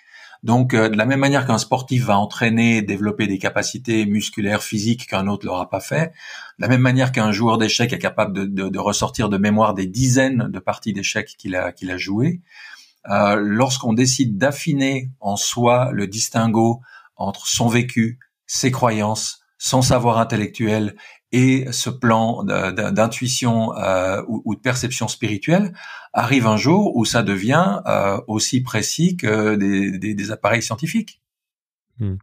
Donc, euh, de la même manière qu'un sportif va entraîner, développer des capacités musculaires, physiques qu'un autre l'aura pas fait, de la même manière qu'un joueur d'échecs est capable de, ressortir de mémoire des dizaines de parties d'échecs qu'il a, qu'il a jouées, lorsqu'on décide d'affiner en soi le distinguo entre son vécu, ses croyances, son savoir intellectuel et ce plan d'intuition euh, ou, de perception spirituelle arrive un jour où ça devient euh, aussi précis que des, appareils scientifiques. Hmm.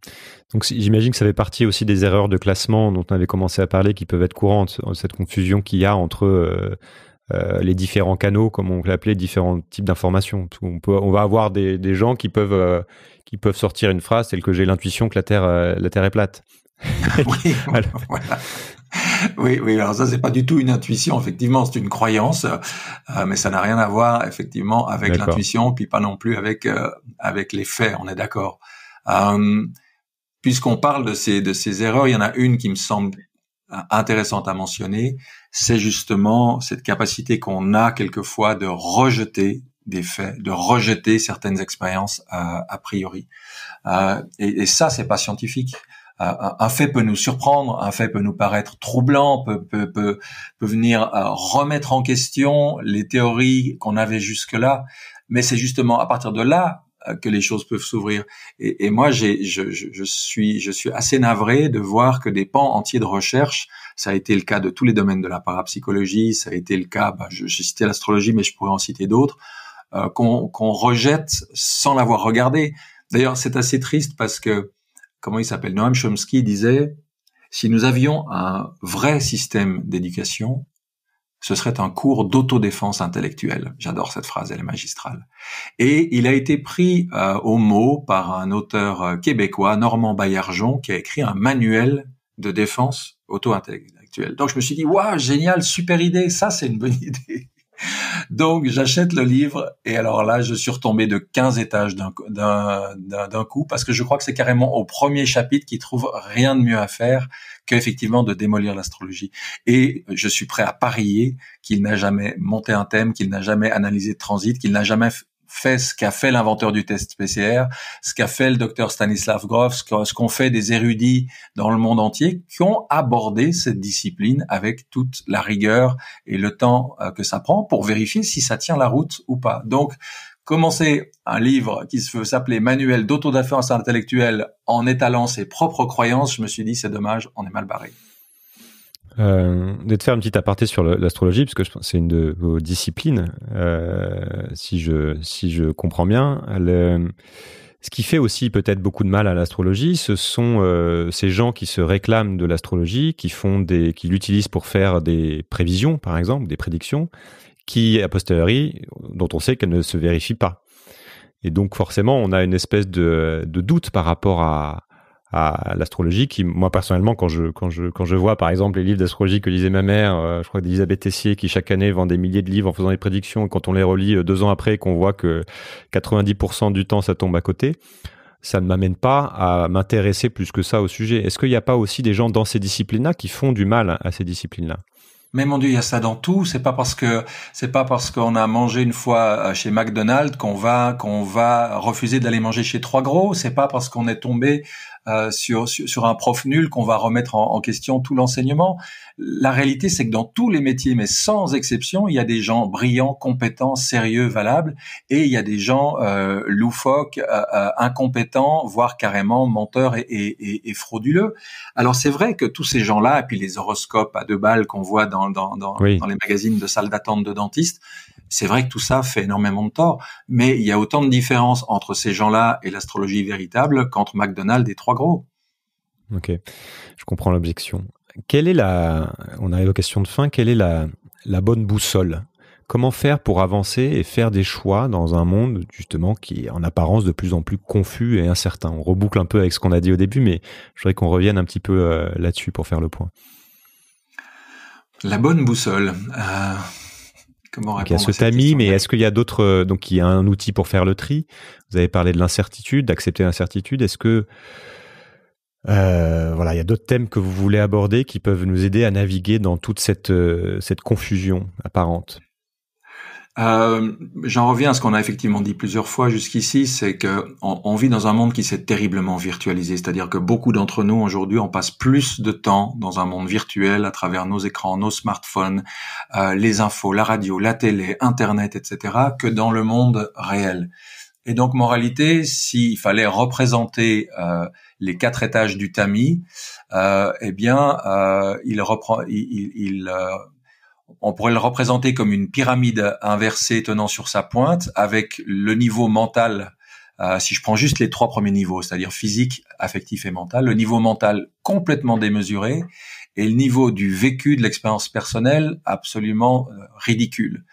Donc j'imagine que ça fait partie aussi des erreurs de classement dont on avait commencé à parler qui peuvent être courantes, euh, cette confusion qu'il y a entre les différents canaux, comme on l'appelait, différents types d'informations. On, on va avoir des, gens qui peuvent, qui peuvent sortir une phrase telle que j'ai l'intuition que la Terre, la terre est plate. oui, voilà. Oui, oui. Alors ça, c'est pas du tout une intuition. Effectivement, c'est une croyance, euh, mais ça n'a rien à voir effectivement avec l'intuition, puis pas non plus avec euh, avec les faits. On est d'accord. Euh, Puisqu'on parle de ces de ces erreurs, il y en a une qui me semble intéressante à mentionner. C'est justement cette capacité qu'on a quelquefois de rejeter des faits, de rejeter certaines expériences euh, a priori. Euh, et, et ça, c'est pas scientifique un, fait peut nous surprendre, un fait peut nous paraître troublant, peut, peut, peut, venir euh, remettre en question les théories qu'on avait jusque-là, mais c'est justement à partir de là euh, que les choses peuvent s'ouvrir. Et, moi, je, suis, je suis assez navré de voir que des pans entiers de recherche, ça a été le cas de tous les domaines de la parapsychologie, ça a été le cas, bah, j'ai cité l'astrologie, mais je pourrais en citer d'autres, euh, qu'on rejette sans l'avoir regardé. D'ailleurs, c'est assez triste parce que comment il s'appelle, Noam Chomsky disait, si nous avions un vrai système d'éducation, ce serait un cours d'autodéfense intellectuelle. J'adore cette phrase, elle est magistrale. Et il a été pris euh, au mot par un auteur euh, québécois, Normand Baillargeon, qui a écrit un manuel de défense auto-intellectuelle. Donc je me suis dit, waouh, génial, super idée, ça c'est une bonne idée. Donc j'achète le livre et alors là je suis retombé de 15 étages d'un coup parce que je crois que c'est carrément au premier chapitre qu'il trouve rien de mieux à faire qu'effectivement de démolir l'astrologie. Et je suis prêt à parier qu'il n'a jamais monté un thème, qu'il n'a jamais analysé de transit, qu'il n'a jamais fait ce qu'a fait l'inventeur du test PCR, ce qu'a fait le docteur Stanislav Grof, ce qu'ont fait des érudits dans le monde entier qui ont abordé cette discipline avec toute la rigueur et le temps euh, que ça prend pour vérifier si ça tient la route ou pas. Donc, commencer un livre qui se veut s'appeler Manuel d'autodéfense intellectuelle en étalant ses propres croyances, je me suis dit c'est dommage, on est mal barré. Euh, de faire une petite aparté sur l'astrologie, parce que c'est une de vos disciplines, euh, si, je, si je comprends bien. ce qui fait aussi peut-être beaucoup de mal à l'astrologie, ce sont euh, ces gens qui se réclament de l'astrologie, qui font des, qui l'utilisent pour faire des prévisions, par exemple, des prédictions, qui a posteriori, dont on sait qu'elles ne se vérifient pas. Et donc forcément, on a une espèce de, de doute par rapport à, à l'astrologie qui moi personnellement quand je quand je quand je vois par exemple les livres d'astrologie que lisait ma mère euh, je crois d'Elisabeth Tessier qui chaque année vend des milliers de livres en faisant des prédictions et quand on les relit euh, deux ans après qu'on voit que 90% du temps ça tombe à côté ça ne m'amène pas à m'intéresser plus que ça au sujet est-ce qu'il n'y a pas aussi des gens dans ces disciplines là qui font du mal à ces disciplines là mais mon Dieu, il y a ça dans tout. C'est pas parce que c'est pas parce qu'on a mangé une fois euh, chez McDonald's qu'on va qu'on va refuser d'aller manger chez Trois Gros. C'est pas parce qu'on est tombé euh, sur, un prof nul qu'on va remettre en, question tout l'enseignement. La réalité, c'est que dans tous les métiers, mais sans exception, il y a des gens brillants, compétents, sérieux, valables, et il y a des gens euh, loufoques, euh, euh, incompétents, voire carrément menteurs et, frauduleux. Alors c'est vrai que tous ces gens-là, et puis les horoscopes à deux balles qu'on voit dans, dans les magazines de salles d'attente de dentistes, c'est vrai que tout ça fait énormément de tort, mais il y a autant de différence entre ces gens-là et l'astrologie véritable qu'entre McDonald's et trois gros. Ok, je comprends l'objection. Quelle est la, on arrive aux questions de fin, quelle est la, la bonne boussole Comment faire pour avancer et faire des choix dans un monde justement qui est en apparence de plus en plus confus et incertain On reboucle un peu avec ce qu'on a dit au début, mais je voudrais qu'on revienne un petit peu euh, là-dessus pour faire le point. La bonne boussole. Euh, Comment il y a ce tamis, mais est-ce qu'il y a d'autres euh, Donc il y a un outil pour faire le tri. Vous avez parlé de l'incertitude, d'accepter l'incertitude. Est-ce que euh, voilà, il y a d'autres thèmes que vous voulez aborder qui peuvent nous aider à naviguer dans toute cette, euh, cette confusion apparente. Euh, j'en reviens à ce qu'on a effectivement dit plusieurs fois jusqu'ici, c'est que on, vit dans un monde qui s'est terriblement virtualisé, c'est-à-dire que beaucoup d'entre nous aujourd'hui, on passe plus de temps dans un monde virtuel à travers nos écrans, nos smartphones, euh, les infos, la radio, la télé, Internet, etc., que dans le monde réel. Et donc, moralité, s'il fallait représenter euh, les quatre étages du tamis, eh bien, il, reprend, il, il, il on pourrait le représenter comme une pyramide inversée tenant sur sa pointe avec le niveau mental. Euh, si je prends juste les trois premiers niveaux, c'est-à-dire physique, affectif et mental, le niveau mental complètement démesuré et le niveau du vécu, de l'expérience personnelle absolument euh, ridicule.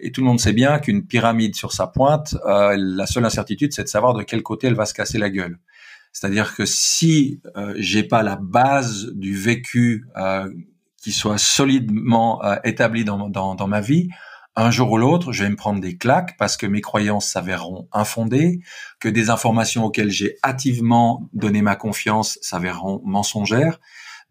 Et tout le monde sait bien qu'une pyramide sur sa pointe, euh, la seule incertitude, c'est de savoir de quel côté elle va se casser la gueule. C'est-à-dire que si j'ai pas la base du vécu qui soit solidement euh, établi dans, dans, ma vie, un jour ou l'autre, je vais me prendre des claques parce que mes croyances s'avéreront infondées, que des informations auxquelles j'ai hâtivement donné ma confiance s'avéreront mensongères.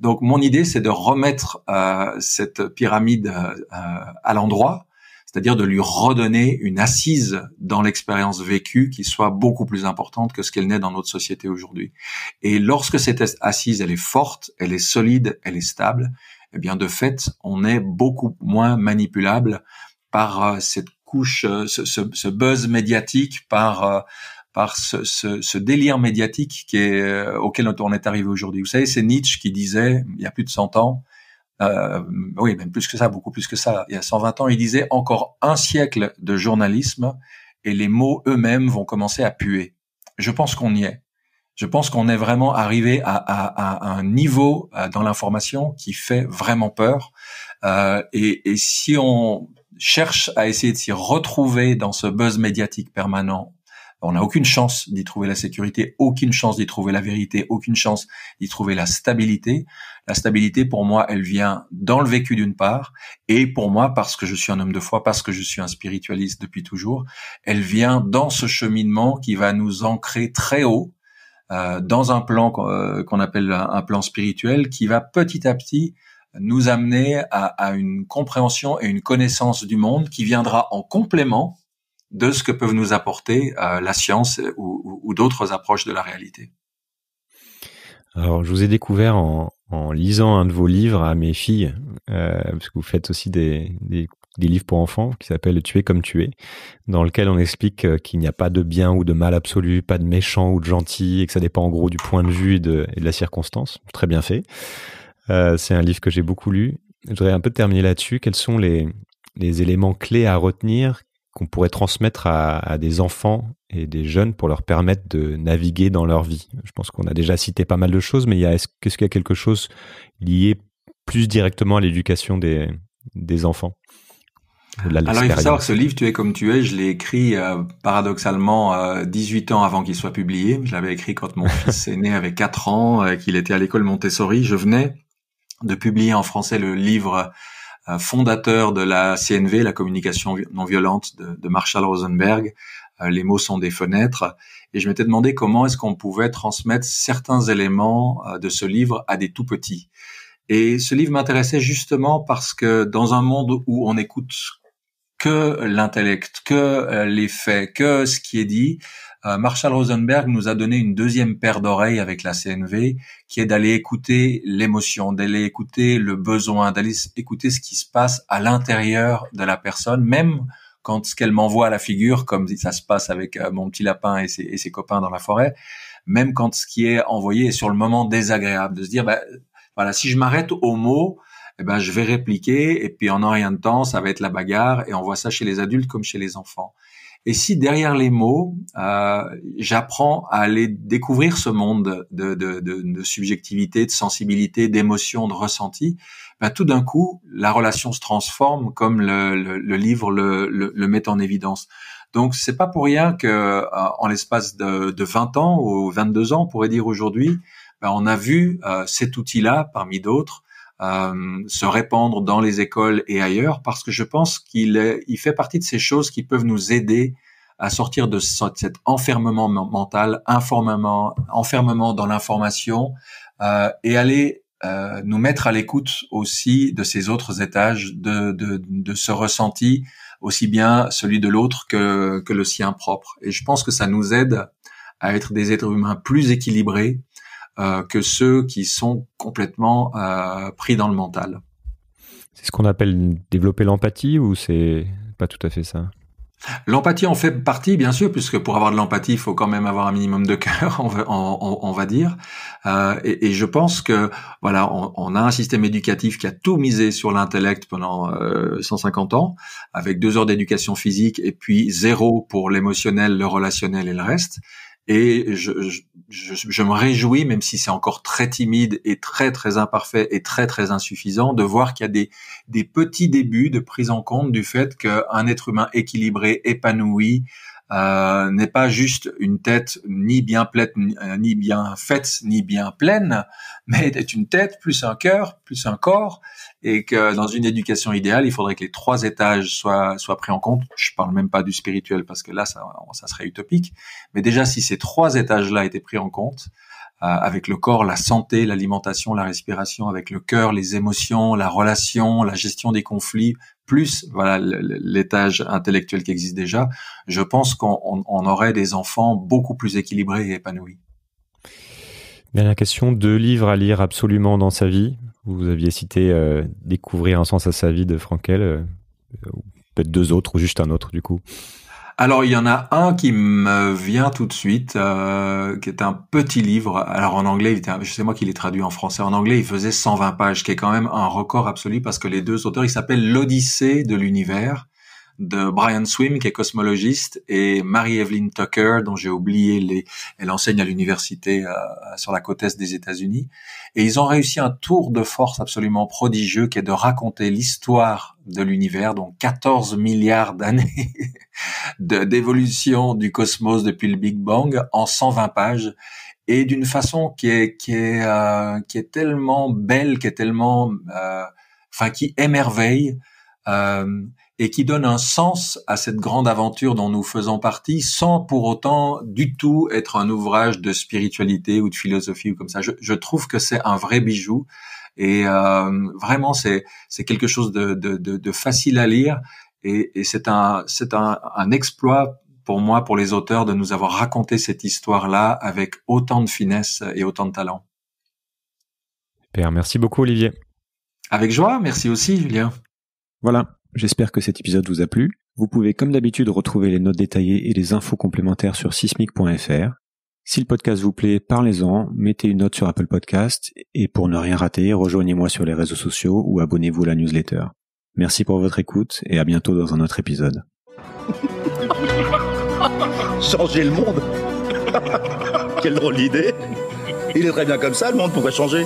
Donc mon idée, c'est de remettre euh, cette pyramide euh, à l'endroit, c'est-à-dire de lui redonner une assise dans l'expérience vécue qui soit beaucoup plus importante que ce qu'elle n'est dans notre société aujourd'hui. Et lorsque cette assise, elle est forte, elle est solide, elle est stable, eh bien de fait, on est beaucoup moins manipulable par euh, cette couche, euh, ce, buzz médiatique, par euh, par ce, délire médiatique qui est, auquel on est arrivé aujourd'hui. Vous savez, c'est Nietzsche qui disait, il y a plus de 100 ans, euh, oui, même plus que ça, beaucoup plus que ça, il y a 120 ans, il disait encore un siècle de journalisme et les mots eux-mêmes vont commencer à puer. Je pense qu'on y est je pense qu'on est vraiment arrivé à, un niveau euh, dans l'information qui fait vraiment peur. Euh, et, et si on cherche à essayer de s'y retrouver dans ce buzz médiatique permanent, on n'a aucune chance d'y trouver la sécurité, aucune chance d'y trouver la vérité, aucune chance d'y trouver la stabilité. La stabilité, pour moi, elle vient dans le vécu d'une part, et pour moi, parce que je suis un homme de foi, parce que je suis un spiritualiste depuis toujours, elle vient dans ce cheminement qui va nous ancrer très haut euh, dans un plan qu'on euh, appelle un, plan spirituel qui va petit à petit nous amener à, une compréhension et une connaissance du monde qui viendra en complément de ce que peuvent nous apporter euh, la science ou, d'autres approches de la réalité. Alors, je vous ai découvert en, lisant un de vos livres à mes filles, parce que vous faites aussi des, des des livres pour enfants qui s'appelle Tuer comme tuer, dans lequel on explique euh, qu'il n'y a pas de bien ou de mal absolu, pas de méchant ou de gentil, et que ça dépend en gros du point de vue et de, la circonstance. Très bien fait. Euh, c'est un livre que j'ai beaucoup lu. Je voudrais un peu terminer là-dessus. Quels sont les, éléments clés à retenir qu'on pourrait transmettre à, des enfants et des jeunes pour leur permettre de naviguer dans leur vie. Je pense qu'on a déjà cité pas mal de choses, mais est-ce qu'il y a quelque chose lié plus directement à l'éducation des, des enfants alors il faut savoir que ce livre, Tu es comme tu es, je l'ai écrit euh, paradoxalement 18 euh, ans avant qu'il soit publié. Je l'avais écrit quand mon fils est né, avait 4 ans, euh, qu'il était à l'école Montessori. Je venais de publier en français le livre euh, fondateur de la CNV, la communication non violente de, de Marshall Rosenberg. les mots sont des fenêtres. Et je m'étais demandé comment est-ce qu'on pouvait transmettre certains éléments de ce livre à des tout petits. Et ce livre m'intéressait justement parce que dans un monde où on écoute que l'intellect, que euh, les faits, que ce qui est dit. Euh, Marshall Rosenberg nous a donné une deuxième paire d'oreilles avec la CNV, qui est d'aller écouter l'émotion, d'aller écouter le besoin, d'aller écouter ce qui se passe à l'intérieur de la personne, même quand ce qu'elle m'envoie à la figure, comme ça se passe avec euh, mon petit lapin et ses, copains dans la forêt, même quand ce qui est envoyé est sur le moment désagréable, de se dire, bah, voilà, si je m'arrête aux mots, eh ben je vais répliquer et puis en un rien de temps, ça va être la bagarre et on voit ça chez les adultes comme chez les enfants. Et si derrière les mots, euh, j'apprends à aller découvrir ce monde de, de, de, de subjectivité, de sensibilité, d'émotion, de ressenti, ben tout d'un coup, la relation se transforme comme le, le, livre le, le, met en évidence. Donc c'est pas pour rien que euh, en l'espace de, de 20 ans ou 22 ans, on pourrait dire aujourd'hui, ben on a vu euh, cet outil-là parmi d'autres euh, se répandre dans les écoles et ailleurs, parce que je pense qu'il il fait partie de ces choses qui peuvent nous aider à sortir de cet enfermement mental, enfermement, enfermement dans l'information, euh, et aller euh, nous mettre à l'écoute aussi de ces autres étages, de, de, de ce ressenti, aussi bien celui de l'autre que, que le sien propre. Et je pense que ça nous aide à être des êtres humains plus équilibrés, euh, que ceux qui sont complètement euh, pris dans le mental. C'est ce qu'on appelle développer l'empathie ou c'est pas tout à fait ça L'empathie en fait partie, bien sûr, puisque pour avoir de l'empathie, il faut quand même avoir un minimum de cœur, on va, dire. Euh, et, je pense que voilà, on, a un système éducatif qui a tout misé sur l'intellect pendant 150 ans, avec deux heures d'éducation physique et puis zéro pour l'émotionnel, le relationnel et le reste et je, me réjouis, même si c'est encore très timide et très très imparfait et très très insuffisant, de voir qu'il y a des, des petits débuts de prise en compte du fait qu'un être humain équilibré, épanoui, euh, n'est pas juste une tête ni bien pleine, euh, ni bien faite, ni bien pleine, mais est une tête plus un cœur, plus un corps, et que dans une éducation idéale, il faudrait que les trois étages soient soient pris en compte. Je parle même pas du spirituel parce que là, ça, ça serait utopique. Mais déjà, si ces trois étages-là étaient pris en compte, euh, avec le corps, la santé, l'alimentation, la respiration, avec le cœur, les émotions, la relation, la gestion des conflits, plus voilà l'étage intellectuel qui existe déjà, je pense qu'on aurait des enfants beaucoup plus équilibrés et épanouis. la question, deux livres à lire absolument dans sa vie. Vous aviez cité euh, Découvrir un sens à sa vie de Frankel, euh, peut-être deux autres ou juste un autre du coup. Alors il y en a un qui me vient tout de suite, euh, qui est un petit livre. Alors en anglais, c'est je sais moi qui l'ai traduit en français. En anglais, il faisait 120 pages, qui est quand même un record absolu parce que les deux auteurs, il s'appelle l'Odyssée de l'univers de Brian Swim, qui est cosmologiste, et marie evelyn Tucker, dont j'ai oublié les, elle enseigne à l'université euh, sur la côte est des États-Unis. Et ils ont réussi un tour de force absolument prodigieux, qui est de raconter l'histoire de l'univers, donc 14 milliards d'années d'évolution du cosmos depuis le Big Bang, en 120 pages et d'une façon qui est qui est euh, qui est tellement belle, qui est tellement, euh, enfin qui émerveille. Euh, et qui donne un sens à cette grande aventure dont nous faisons partie sans pour autant du tout être un ouvrage de spiritualité ou de philosophie ou comme ça. Je, je trouve que c'est un vrai bijou et euh, vraiment c'est quelque chose de, de, de, de, facile à lire et, et c'est un c'est un, un exploit pour moi pour les auteurs de nous avoir raconté cette histoire là avec autant de finesse et autant de talent. Super, merci beaucoup Olivier. Avec joie, merci aussi Julien. Voilà, J'espère que cet épisode vous a plu. Vous pouvez comme d'habitude retrouver les notes détaillées et les infos complémentaires sur sismic.fr. Si le podcast vous plaît, parlez-en, mettez une note sur Apple Podcast et pour ne rien rater, rejoignez-moi sur les réseaux sociaux ou abonnez-vous à la newsletter. Merci pour votre écoute et à bientôt dans un autre épisode. changer le monde Quelle drôle d'idée Il est très bien comme ça, le monde, pourrait changer